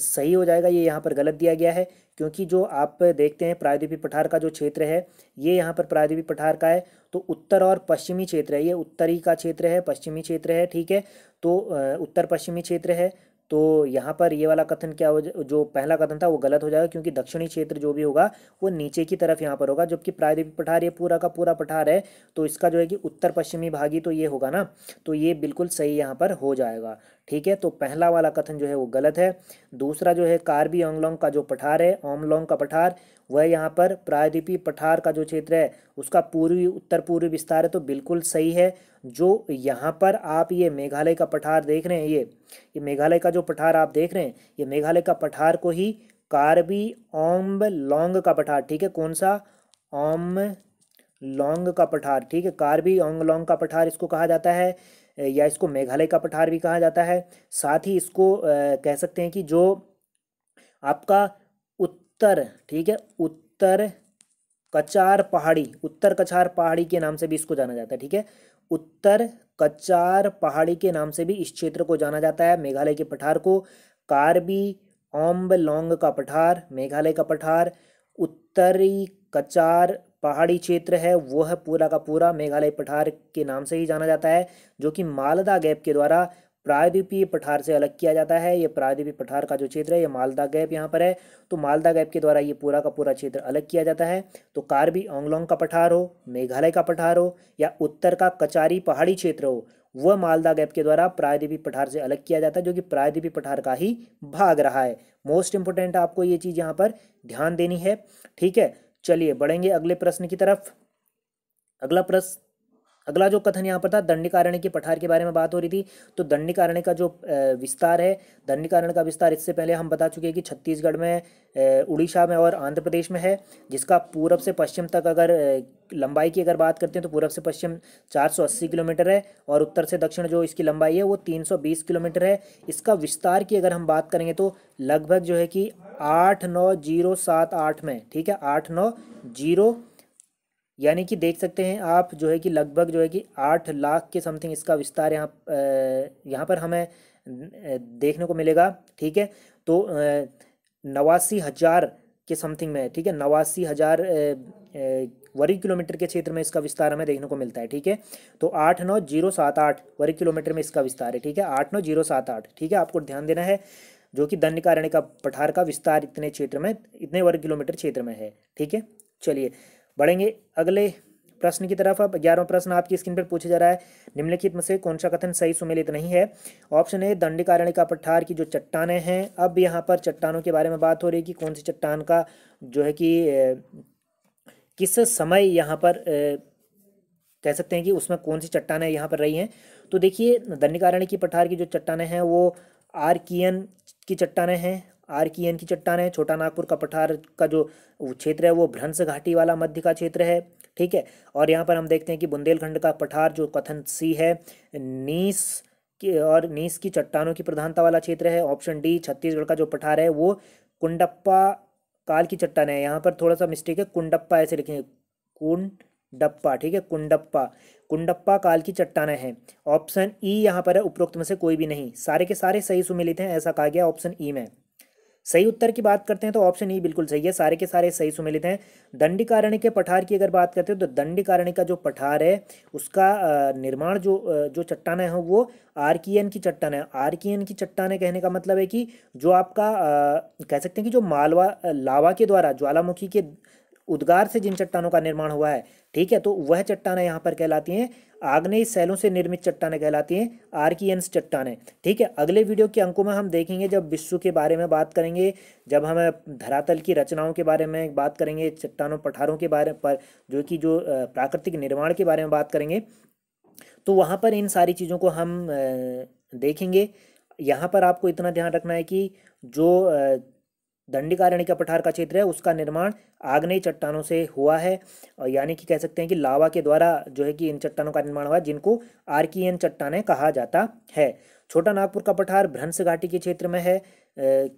सही हो जाएगा ये यहाँ पर गलत दिया गया है क्योंकि जो आप देखते हैं प्रायद्वीपी पठार का जो क्षेत्र है ये यहाँ पर प्रायद्वीपी पठार का है तो उत्तर और पश्चिमी क्षेत्र है ये उत्तरी का क्षेत्र है पश्चिमी क्षेत्र है ठीक है तो उत्तर पश्चिमी क्षेत्र है तो यहाँ पर ये वाला कथन क्या हो जो पहला कथन था वो गलत हो जाएगा क्योंकि दक्षिणी क्षेत्र जो भी होगा वो नीचे की तरफ यहाँ पर होगा जबकि प्रायद्वीप पठार ये पूरा का पूरा पठार है तो इसका जो है कि उत्तर पश्चिमी भागी तो ये होगा ना तो ये बिल्कुल सही यहाँ पर हो जाएगा ठीक है तो पहला वाला कथन जो है वो गलत है दूसरा जो है कार्बी ऑंगलोंग का जो पठार है ओमलोंग का पठार वह यहाँ पर प्रायद्वीपी पठार का जो क्षेत्र है उसका पूर्वी उत्तर पूर्वी विस्तार है तो बिल्कुल सही है जो यहाँ पर आप ये मेघालय का पठार देख रहे हैं ये ये मेघालय का जो पठार आप देख रहे हैं ये मेघालय का पठार को ही कार्बी ओम्ब लोंग का पठार ठीक है कौन सा ओम लोंग का पठार ठीक है कार्बी ओंग लोंग का पठार इसको कहा जाता है या इसको मेघालय का पठार भी कहा जाता है साथ ही इसको आ, कह सकते हैं कि जो आपका उत्तर ठीक है उत्तर कचार पहाड़ी उत्तर कचार पहाड़ी के नाम से भी इसको जाना जाता है ठीक है उत्तर कचार पहाड़ी के नाम से भी इस क्षेत्र को जाना जाता है मेघालय के पठार को कार्बी ओम्ब लोंग का पठार मेघालय का पठार उत्तरी कचार पहाड़ी क्षेत्र है वह पूरा का पूरा मेघालय पठार के नाम से ही जाना जाता है जो कि मालदा गैप के द्वारा प्रायद्वीपीय पठार से अलग किया जाता है ये प्रायद्वीपीय पठार का जो क्षेत्र है ये मालदा गैप यहाँ पर है तो मालदा गैप के द्वारा ये पूरा का पूरा क्षेत्र अलग किया जाता है तो कार्बी ऑंगलोंग का पठार हो मेघालय का पठार हो या उत्तर का कचारी पहाड़ी क्षेत्र हो वह मालदा गैप के द्वारा प्रायद्वीपीय पठार से अलग किया जाता है जो कि प्रायद्वीपी पठार का ही भाग रहा है मोस्ट इंपोर्टेंट आपको ये चीज़ यहाँ पर ध्यान देनी है ठीक है चलिए बढ़ेंगे अगले प्रश्न की तरफ अगला प्रश्न अगला जो कथन यहाँ पर था दंडिकारण्य के पठार के बारे में बात हो रही थी तो दंडिकारण्य का जो विस्तार है दंडिकारण्य का विस्तार इससे पहले हम बता चुके हैं कि छत्तीसगढ़ में उड़ीसा में और आंध्र प्रदेश में है जिसका पूरब से पश्चिम तक अगर लंबाई की अगर बात करते हैं तो पूरब से पश्चिम 480 किलोमीटर है और उत्तर से दक्षिण जो इसकी लंबाई है वो 320 किलोमीटर है इसका विस्तार की अगर हम बात करेंगे तो लगभग जो है कि आठ नौ जीरो सात आठ में ठीक है आठ नौ जीरो यानी कि देख सकते हैं आप जो है कि लगभग जो है कि आठ लाख के समथिंग इसका विस्तार यहाँ यहाँ पर हमें देखने को मिलेगा ठीक है तो नवासी हज़ार के समथिंग में ठीक है नवासी हज़ार वर्ग किलोमीटर के क्षेत्र में इसका विस्तार हमें देखने को मिलता है ठीक है तो आठ नौ जीरो सात आठ वर्ग किलोमीटर में इसका विस्तार है ठीक है आठ नौ जीरो सात आठ ठीक है आपको ध्यान देना है जो कि दंडकारण्य का पठार का विस्तार इतने क्षेत्र में इतने वर्ग किलोमीटर क्षेत्र में है ठीक है चलिए बढ़ेंगे अगले प्रश्न की तरफ अब ग्यारहवा प्रश्न आपकी स्क्रीन पर पूछा जा रहा है निम्नलिखित में से कौन सा कथन सही सुमेलित नहीं है ऑप्शन ए दंडिकारण्य का पठार की जो चट्टाने हैं अब यहाँ पर चट्टानों के बारे में बात हो रही है कि कौन सी चट्टान का जो है कि किस समय यहाँ पर कह सकते हैं कि उसमें कौन सी चट्टाने यहाँ पर रही हैं तो देखिए दंडिकारण्य की पठार की जो चट्टाने हैं वो आर्कियन की चट्टाने हैं आर की चट्टान है छोटा नागपुर का पठार का जो क्षेत्र है वो भ्रंस घाटी वाला मध्य का क्षेत्र है ठीक है और यहाँ पर हम देखते हैं कि बुंदेलखंड का पठार जो कथन सी है नीस की और नीस की चट्टानों की प्रधानता वाला क्षेत्र है ऑप्शन डी छत्तीसगढ़ का जो पठार है वो कुंडप्पा काल की चट्टान है यहाँ पर थोड़ा सा मिस्टेक है कुंडप्पा ऐसे लिखेंगे कुंडप्पा ठीक है कुंडप्पा कुंडप्पा काल की चट्टान है ऑप्शन ई यहाँ पर है उपरोक्त में से कोई भी नहीं सारे के सारे सही सुमिलित हैं ऐसा कहा गया ऑप्शन ई में सही उत्तर की बात करते हैं तो ऑप्शन ई e बिल्कुल सही है सारे के सारे सही सुमेलित हैं दंडिकारण्य के पठार की अगर बात करते हैं तो दंडिकारण्य का जो पठार है उसका निर्माण जो जो चट्टान है वो आर्कियन की चट्टान है आर्कियन की चट्टान कहने का मतलब है कि जो आपका कह सकते हैं कि जो मालवा लावा के द्वारा ज्वालामुखी के उद्गार से जिन चट्टानों का निर्माण हुआ है ठीक है तो वह चट्टानें यहाँ पर कहलाती हैं आग्नेय सेलों से निर्मित चट्टानें कहलाती हैं आर्कियंस चट्टानें ठीक है अगले वीडियो के अंकों में हम देखेंगे जब विश्व के बारे में बात करेंगे जब हम धरातल की रचनाओं के बारे में बात करेंगे चट्टानों पठारों के बारे पर जो कि जो प्राकृतिक निर्माण के बारे में बात करेंगे तो वहाँ पर इन सारी चीज़ों को हम देखेंगे यहाँ पर आपको इतना ध्यान रखना है कि जो दंडिकारण्य का पठार का क्षेत्र है उसका निर्माण आग्नेय चट्टानों से हुआ है यानी कि कह सकते हैं कि लावा के द्वारा जो है कि इन चट्टानों का निर्माण हुआ जिनको आर्कियन चट्टाने कहा जाता है छोटा नागपुर का पठार भ्रंस घाटी के क्षेत्र में है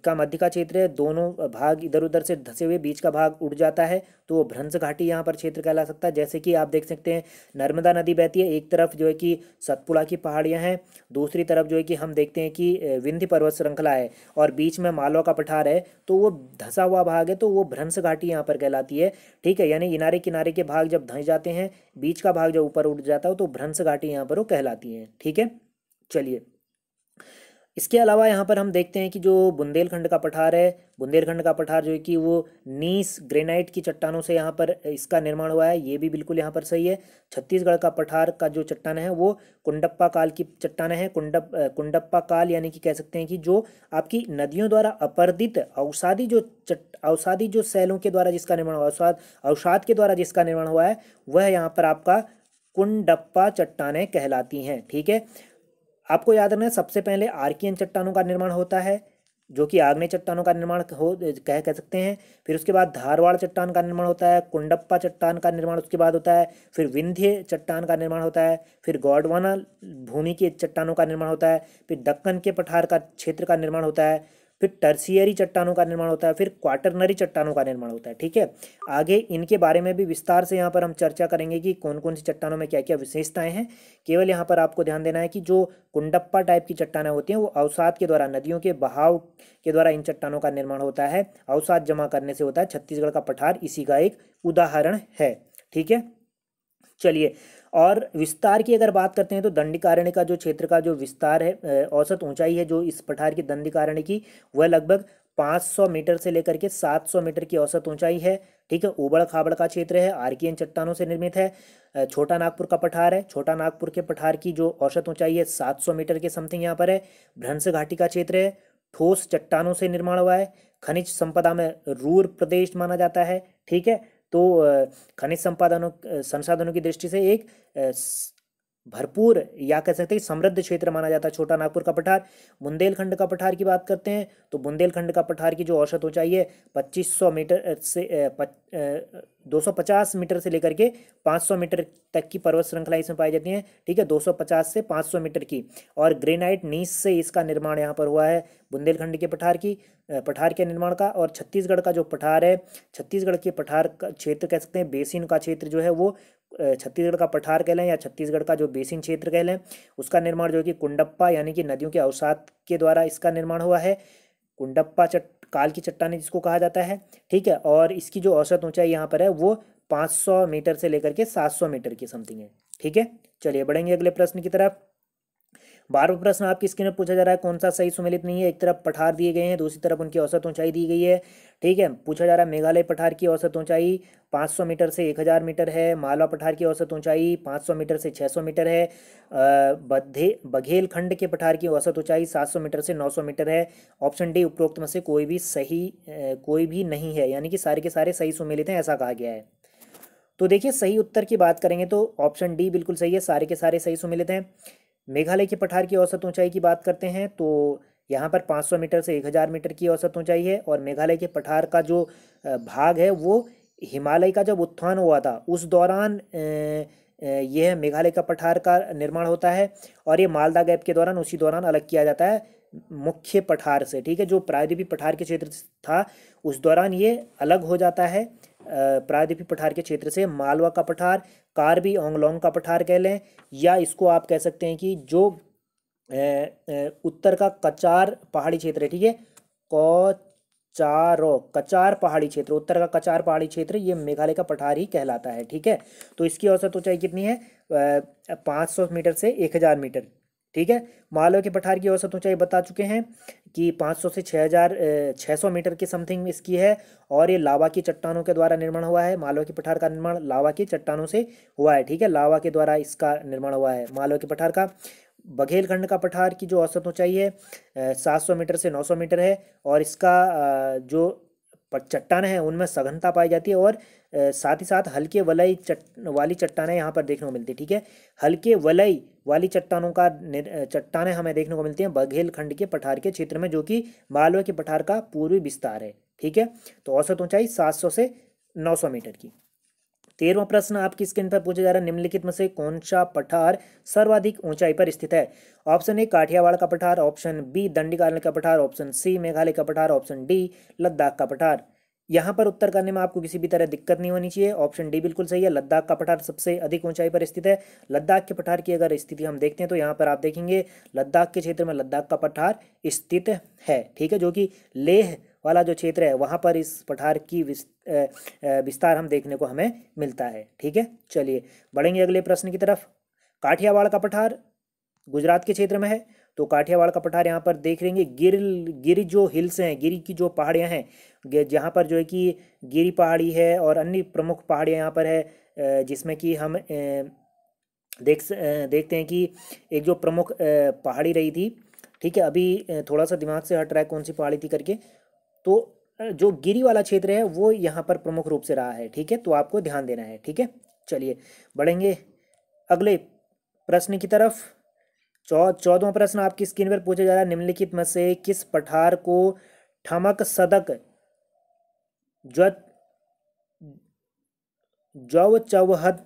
का मध्य का क्षेत्र है दोनों भाग इधर उधर से धसे हुए बीच का भाग उड़ जाता है तो वो भ्रंश घाटी यहाँ पर क्षेत्र कहला सकता है जैसे कि आप देख सकते हैं नर्मदा नदी बहती है एक तरफ जो है कि सतपुड़ा की पहाड़ियाँ हैं दूसरी तरफ जो है कि हम देखते हैं कि विंध्य पर्वत श्रृंखला है और बीच में मालवा का पठार है तो वो धंसा हुआ भाग है तो वो भ्रंश घाटी यहाँ पर कहलाती है ठीक है यानी किनारे किनारे के भाग जब धंस जाते हैं बीच का भाग जब ऊपर उठ जाता है तो भ्रंश घाटी यहाँ पर वो कहलाती है ठीक है चलिए इसके अलावा यहाँ पर हम देखते हैं कि जो बुंदेलखंड का पठार है बुंदेलखंड का पठार जो है कि वो नीस ग्रेनाइट की चट्टानों से यहाँ पर इसका निर्माण हुआ है ये भी बिल्कुल यहाँ पर सही है छत्तीसगढ़ का पठार का जो चट्टान है वो कुंडप्पा काल की चट्टान है कुंडप कुंडप्पा काल यानी कि कह सकते हैं कि जो आपकी नदियों द्वारा अपर्दित अवसादी जो चट अवसादी जो सैलों के द्वारा जिसका निर्माण हुआ औषाद के द्वारा जिसका निर्माण हुआ है वह यहाँ पर आपका कुंडप्पा चट्टाने कहलाती हैं ठीक है आपको याद रखना है सबसे पहले आर्कियन चट्टानों का निर्माण होता है जो कि आग्नेय चट्टानों का निर्माण हो कह कह सकते हैं फिर उसके बाद धारवाड़ चट्टान का निर्माण होता है कुंडप्पा चट्टान का निर्माण उसके बाद होता है फिर विंध्य चट्टान का निर्माण होता है फिर गौडवाना भूमि के चट्टानों का निर्माण होता है फिर दक्कन के पठार का क्षेत्र का निर्माण होता है फिर टर्सियरी चट्टानों का निर्माण होता है फिर क्वाटरनरी चट्टानों का निर्माण होता है ठीक है आगे इनके बारे में भी विस्तार से यहाँ पर हम चर्चा करेंगे कि कौन कौन सी चट्टानों में क्या क्या विशेषताएं हैं केवल यहाँ पर आपको ध्यान देना है कि जो कुंडप्पा टाइप की चट्टानें होती हैं वो अवसाद के द्वारा नदियों के बहाव के द्वारा इन चट्टानों का निर्माण होता है अवसाद जमा करने से होता है छत्तीसगढ़ का पठार इसी का एक उदाहरण है ठीक है चलिए और विस्तार की अगर बात करते हैं तो दंडिकारण्य का जो क्षेत्र का जो विस्तार है औसत ऊंचाई है जो इस पठार की दंडिकारण्य की वह लगभग 500 मीटर से लेकर के 700 मीटर की औसत ऊंचाई है ठीक है उबड़ खाबड़ का क्षेत्र है आर्कियन चट्टानों से निर्मित है छोटा नागपुर का पठार है छोटा नागपुर के पठार की जो औसत ऊंचाई है सात मीटर के समथिंग यहाँ पर है भ्रंश घाटी का क्षेत्र है ठोस चट्टानों से निर्माण हुआ है खनिज संपदा में रूर प्रदेश माना जाता है ठीक है तो खनिज संपादनों संसाधनों की दृष्टि से एक भरपूर या कह सकते हैं समृद्ध क्षेत्र माना जाता है छोटा नागपुर का पठार बुंदेलखंड का पठार की बात करते हैं तो बुंदेलखंड का पठार की जो औसत ऊंचाई है 2500 मीटर से दो सौ पचास मीटर से लेकर के पाँच सौ मीटर तक की पर्वत श्रृंखला इसमें पाई जाती है ठीक है दो सौ पचास से पाँच सौ मीटर की और ग्रेनाइट नीस से इसका निर्माण यहाँ पर हुआ है बुंदेलखंड के पठार की पठार के निर्माण का और छत्तीसगढ़ का जो पठार है छत्तीसगढ़ के पठार का क्षेत्र कह सकते हैं बेसिन का क्षेत्र जो है वो छत्तीसगढ़ का पठार कह लें या छत्तीसगढ़ का जो बेसिन क्षेत्र कह लें उसका निर्माण जो कि कुंडप्पा यानी कि नदियों के अवसाद के द्वारा इसका निर्माण हुआ है कुंडप्पा चट काल की चट्टानी जिसको कहा जाता है ठीक है और इसकी जो औसत ऊंचाई यहाँ पर है वो 500 मीटर से लेकर के 700 मीटर की समथिंग है ठीक है चलिए बढ़ेंगे अगले प्रश्न की तरफ बारहवा प्रश्न आपकी स्क्रीन में पूछा जा रहा है कौन सा सही सुमेलित नहीं है एक तरफ पठार दिए गए हैं दूसरी तरफ उनकी औसत ऊंचाई दी गई है ठीक है पूछा जा रहा है मेघालय पठार की औसत ऊंचाई 500 मीटर से 1000 मीटर है मालवा पठार की औसत ऊंचाई 500 मीटर से 600 मीटर है बधे बघेल खंड के पठार की औसत ऊंचाई 700 मीटर से 900 मीटर है ऑप्शन डी उपरोक्त में से कोई भी सही कोई भी नहीं है यानी कि सारे के सारे सही सुमेलित हैं ऐसा कहा गया है तो देखिए सही उत्तर की बात करेंगे तो ऑप्शन डी बिल्कुल सही है सारे के सारे सही सुमेलित हैं मेघालय के पठार की औसत ऊंचाई की बात करते हैं तो यहाँ पर 500 मीटर से 1000 मीटर की औसत ऊंचाई है और मेघालय के पठार का जो भाग है वो हिमालय का जब उत्थान हुआ था उस दौरान यह मेघालय का पठार का निर्माण होता है और ये मालदा गैप के दौरान उसी दौरान अलग किया जाता है मुख्य पठार से ठीक है जो प्रायद्वीपी पठार के क्षेत्र था उस दौरान ये अलग हो जाता है प्रायद्वीपी पठार के क्षेत्र से मालवा का पठार कार्बी ओंगलोंग का पठार कह लें या इसको आप कह सकते हैं कि जो उत्तर का कचार पहाड़ी क्षेत्र है ठीक है कौचारो कचार पहाड़ी क्षेत्र उत्तर का कचार पहाड़ी क्षेत्र ये मेघालय का पठार ही कहलाता है ठीक है तो इसकी औसत ऊंचाई कितनी है पाँच सौ मीटर से एक हज़ार मीटर ठीक है मालव के पठार की औसत ऊंचाई बता चुके हैं कि 500 से 6000 600 मीटर की समथिंग इसकी है और ये लावा की चट्टानों के द्वारा निर्माण हुआ है मालव के पठार का निर्माण लावा की चट्टानों से हुआ है ठीक है लावा के द्वारा इसका निर्माण हुआ है मालव के पठार का बघेलखंड का पठार की जो औसत ऊंचाई है सात मीटर से नौ मीटर है और इसका जो चट्टान है उनमें सघनता पाई जाती है और साथ ही साथ हल्के वलई चट वाली चट्टानें यहाँ पर देखने को मिलती है ठीक है हल्के वलई वाली चट्टानों का चट्टानें हमें देखने को मिलती हैं बघेलखंड के पठार के क्षेत्र में जो कि मालवा के पठार का पूर्वी विस्तार है ठीक है तो औसत ऊंचाई सात सौ से नौ सौ मीटर की तेरहवा प्रश्न आपकी स्क्रीन पर पूछा जा रहा है निम्नलिखित में से कौन सा पठार सर्वाधिक ऊंचाई पर स्थित है ऑप्शन ए काठियावाड़ का पठार ऑप्शन बी दंडीकारण का पठार ऑप्शन सी मेघालय का पठार ऑप्शन डी लद्दाख का पठार यहाँ पर उत्तर करने में आपको किसी भी तरह दिक्कत नहीं होनी चाहिए ऑप्शन डी बिल्कुल सही है लद्दाख का पठार सबसे अधिक ऊंचाई पर स्थित है लद्दाख के पठार की अगर स्थिति हम देखते हैं तो यहाँ पर आप देखेंगे लद्दाख के क्षेत्र में लद्दाख का पठार स्थित है ठीक है जो कि लेह वाला जो क्षेत्र है वहाँ पर इस पठार की विस्तार हम देखने को हमें मिलता है ठीक है चलिए बढ़ेंगे अगले प्रश्न की तरफ काठियावाड़ का पठार गुजरात के क्षेत्र में है तो काठियावाड़ का पठार यहाँ पर देख लेंगे गिर गिर जो हिल्स हैं गिरी की जो पहाड़ियाँ हैं जहाँ पर जो है कि गिरी पहाड़ी है और अन्य प्रमुख पहाड़ियाँ यहाँ पर है जिसमें कि हम देख देखते हैं कि एक जो प्रमुख पहाड़ी रही थी ठीक है अभी थोड़ा सा दिमाग से हट रहा है कौन सी पहाड़ी थी करके तो जो गिरी वाला क्षेत्र है वो यहाँ पर प्रमुख रूप से रहा है ठीक है तो आपको ध्यान देना है ठीक है चलिए बढ़ेंगे अगले प्रश्न की तरफ चौ चौदवा प्रश्न आपकी स्क्रीन पर पूछा जा रहा है निम्नलिखित में से किस पठार को ठमक सदक जव चौहत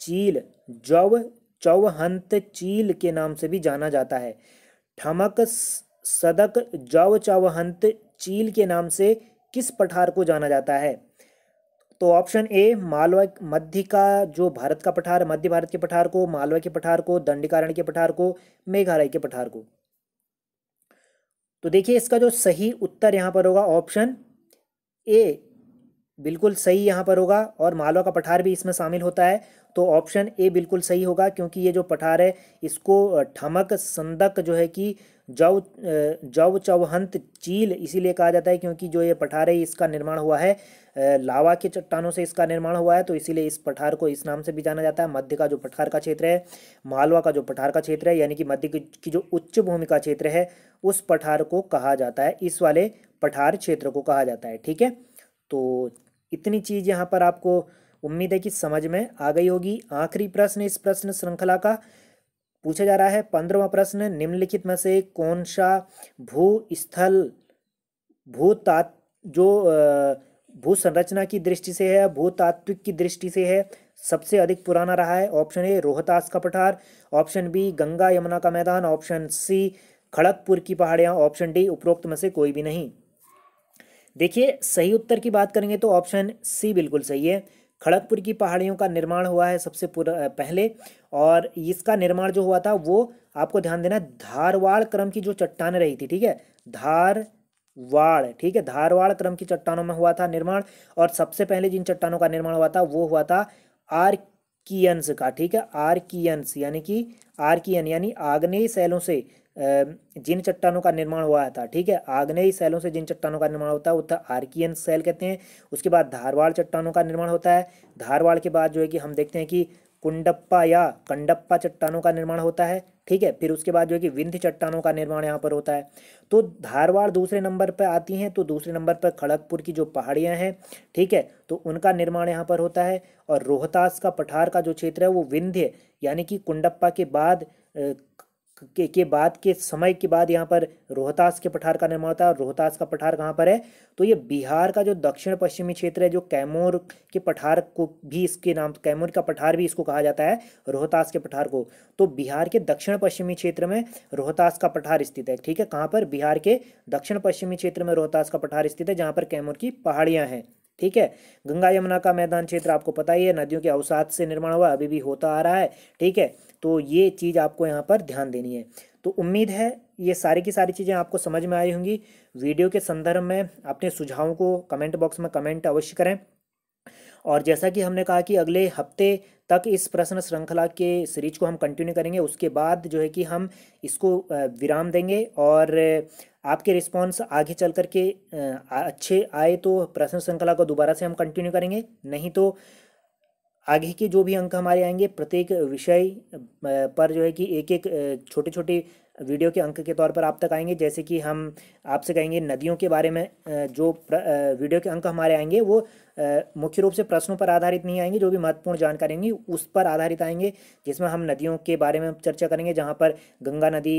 चील जव चौहंत चील के नाम से भी जाना जाता है ठमक सदक जव चौहंत चील के नाम से किस पठार को जाना जाता है तो ऑप्शन ए मालवा मध्य का जो भारत का पठार मध्य भारत के पठार को मालवा के पठार को दंडिकारण के पठार को मेघालय के पठार को तो देखिए इसका जो सही उत्तर यहाँ पर होगा ऑप्शन ए बिल्कुल सही यहाँ पर होगा और मालवा का पठार भी इसमें शामिल होता है तो ऑप्शन ए बिल्कुल सही होगा क्योंकि ये जो पठार है इसको ठमक संदक जो है कि जव जव चौहंत चील इसीलिए कहा जाता है क्योंकि जो ये पठार है इसका निर्माण हुआ है लावा की चट्टानों से इसका निर्माण हुआ है तो इसीलिए इस पठार को इस नाम से भी जाना जाता है मध्य का जो पठार का क्षेत्र है मालवा का जो पठार का क्षेत्र है यानी कि मध्य की जो उच्च भूमि का क्षेत्र है उस पठार को कहा जाता है इस वाले पठार क्षेत्र को कहा जाता है ठीक है तो इतनी चीज़ यहाँ पर आपको उम्मीद है कि समझ में आ गई होगी आखिरी प्रश्न इस प्रश्न श्रृंखला का पूछा जा रहा है पंद्रवा प्रश्न निम्नलिखित में से कौन सा भू स्थल भूतात जो आ, भू संरचना की दृष्टि से है भूतात्विक की दृष्टि से है सबसे अधिक पुराना रहा है ऑप्शन ए रोहतास का पठार ऑप्शन बी गंगा यमुना का मैदान ऑप्शन सी खड़गपुर की पहाड़ियाँ ऑप्शन डी उपरोक्त में से कोई भी नहीं देखिए सही उत्तर की बात करेंगे तो ऑप्शन सी बिल्कुल सही है खड़गपुर की पहाड़ियों का निर्माण हुआ है सबसे पहले और इसका निर्माण जो हुआ था वो आपको ध्यान देना धारवाड़ क्रम की जो चट्टान रही थी ठीक है धार वाड़ ठीक है धारवाड़ क्रम की चट्टानों में हुआ था निर्माण और सबसे पहले जिन चट्टानों का निर्माण हुआ था वो हुआ था आर्कियंस का ठीक है आर्कियंस यानी कि आर्कियन यानी आग्नेय शैलों से जिन चट्टानों का निर्माण हुआ था ठीक है आग्नेय शैलों से जिन चट्टानों का निर्माण होता है वो था आर्कियन शैल कहते हैं उसके बाद धारवाड़ चट्टानों का निर्माण होता है धारवाड़ के बाद जो है कि हम देखते हैं कि कुंडप्पा या कंडप्पा चट्टानों का निर्माण होता है ठीक है फिर उसके बाद जो है कि विंध्य चट्टानों का निर्माण यहाँ पर होता है तो धारवाड़ दूसरे नंबर पर आती हैं तो दूसरे नंबर पर खड़गपुर की जो पहाड़ियाँ हैं ठीक है तो उनका निर्माण यहाँ पर होता है और रोहतास का पठार का जो क्षेत्र है वो विंध्य यानी कि कुंडप्पा के बाद के, के बाद के समय के बाद यहाँ पर रोहतास के पठार का निर्माण होता है रोहतास का पठार कहाँ पर है तो ये बिहार का जो दक्षिण पश्चिमी क्षेत्र है जो कैमूर के पठार को भी इसके नाम कैमूर का पठार भी इसको कहा जाता है रोहतास के पठार को तो बिहार के दक्षिण पश्चिमी क्षेत्र में रोहतास का पठार स्थित है ठीक है कहाँ पर बिहार के दक्षिण पश्चिमी क्षेत्र में रोहतास का पठार स्थित है जहाँ पर कैमूर की पहाड़ियाँ हैं ठीक है गंगा यमुना का मैदान क्षेत्र आपको पता ही है नदियों के अवसाद से निर्माण हुआ अभी भी होता आ रहा है ठीक है तो ये चीज़ आपको यहाँ पर ध्यान देनी है तो उम्मीद है ये सारी की सारी चीज़ें आपको समझ में आई होंगी वीडियो के संदर्भ में अपने सुझावों को कमेंट बॉक्स में कमेंट अवश्य करें और जैसा कि हमने कहा कि अगले हफ्ते तक इस प्रश्न श्रृंखला के सीरीज को हम कंटिन्यू करेंगे उसके बाद जो है कि हम इसको विराम देंगे और आपके रिस्पांस आगे चल करके अच्छे आए तो प्रश्न श्रृंखला को दोबारा से हम कंटिन्यू करेंगे नहीं तो आगे के जो भी अंक हमारे आएंगे प्रत्येक विषय पर जो है कि एक एक छोटे छोटे वीडियो के अंक के तौर पर आप तक आएंगे जैसे कि हम आपसे कहेंगे नदियों के बारे में जो वीडियो के अंक हमारे आएंगे वो मुख्य रूप से प्रश्नों पर आधारित नहीं आएंगे जो भी महत्वपूर्ण जानकारी होंगी उस पर आधारित आएंगे जिसमें हम नदियों के बारे में चर्चा करेंगे जहाँ पर गंगा नदी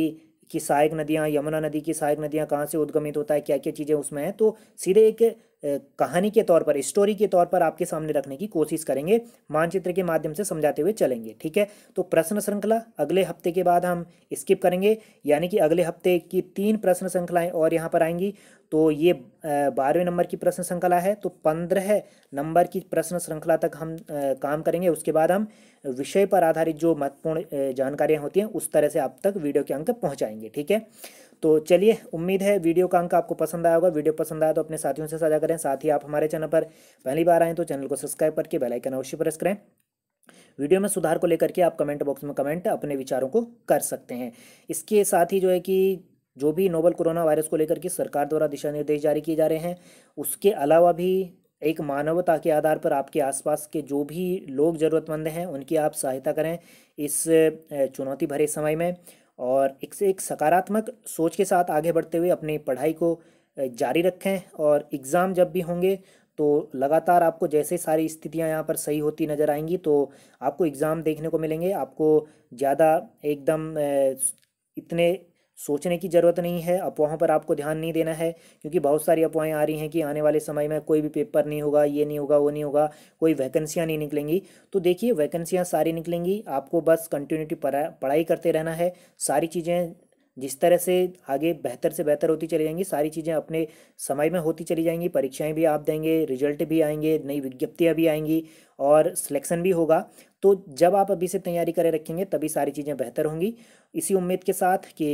की सहायक नदियाँ यमुना नदी की सहायक नदियाँ कहाँ से उद्गमित होता है क्या क्या चीज़ें उसमें हैं तो सीधे एक कहानी के तौर पर स्टोरी के तौर पर आपके सामने रखने की कोशिश करेंगे मानचित्र के माध्यम से समझाते हुए चलेंगे ठीक है तो प्रश्न श्रृंखला अगले हफ्ते के बाद हम स्किप करेंगे यानी कि अगले हफ्ते की तीन प्रश्न श्रृंखलाएँ और यहाँ पर आएंगी तो ये बारहवें नंबर की प्रश्न श्रृंखला है तो पंद्रह नंबर की प्रश्न श्रृंखला तक हम काम करेंगे उसके बाद हम विषय पर आधारित जो महत्वपूर्ण जानकारियाँ होती हैं उस तरह से आप तक वीडियो के अंक पहुँचाएंगे ठीक है तो चलिए उम्मीद है वीडियो का अंक आपको पसंद आया होगा वीडियो पसंद आया तो अपने साथियों से साझा करें साथ ही आप हमारे चैनल पर पहली बार आएँ तो चैनल को सब्सक्राइब करके बेलाइकन अवश्य प्रेस करें वीडियो में सुधार को लेकर के आप कमेंट बॉक्स में कमेंट अपने विचारों को कर सकते हैं इसके साथ ही जो है कि जो भी नोवल कोरोना वायरस को लेकर के सरकार द्वारा दिशा निर्देश जारी किए जा रहे हैं उसके अलावा भी एक मानवता के आधार पर आपके आसपास के जो भी लोग ज़रूरतमंद हैं उनकी आप सहायता करें इस चुनौती भरे समय में और एक से एक सकारात्मक सोच के साथ आगे बढ़ते हुए अपनी पढ़ाई को जारी रखें और एग्ज़ाम जब भी होंगे तो लगातार आपको जैसे सारी स्थितियां यहाँ पर सही होती नज़र आएंगी तो आपको एग्ज़ाम देखने को मिलेंगे आपको ज़्यादा एकदम इतने सोचने की ज़रूरत नहीं है अफवाहों पर आपको ध्यान नहीं देना है क्योंकि बहुत सारी अफवाहें आ रही हैं कि आने वाले समय में कोई भी पेपर नहीं होगा ये नहीं होगा वो नहीं होगा कोई वैकेंसियाँ नहीं निकलेंगी तो देखिए वैकेंसियाँ सारी निकलेंगी आपको बस कंटिन्यूटी पढ़ाई करते रहना है सारी चीज़ें जिस तरह से आगे बेहतर से बेहतर होती चली जाएंगी सारी चीज़ें अपने समय में होती चली जाएंगी परीक्षाएं भी आप देंगे रिजल्ट भी आएंगे नई विज्ञप्तियां भी आएंगी और सिलेक्शन भी होगा तो जब आप अभी से तैयारी करें रखेंगे तभी सारी चीज़ें बेहतर होंगी इसी उम्मीद के साथ कि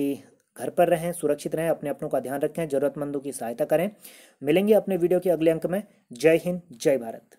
घर पर रहें सुरक्षित रहें अपने अपनों का ध्यान रखें जरूरतमंदों की सहायता करें मिलेंगे अपने वीडियो के अगले अंक में जय हिंद जय भारत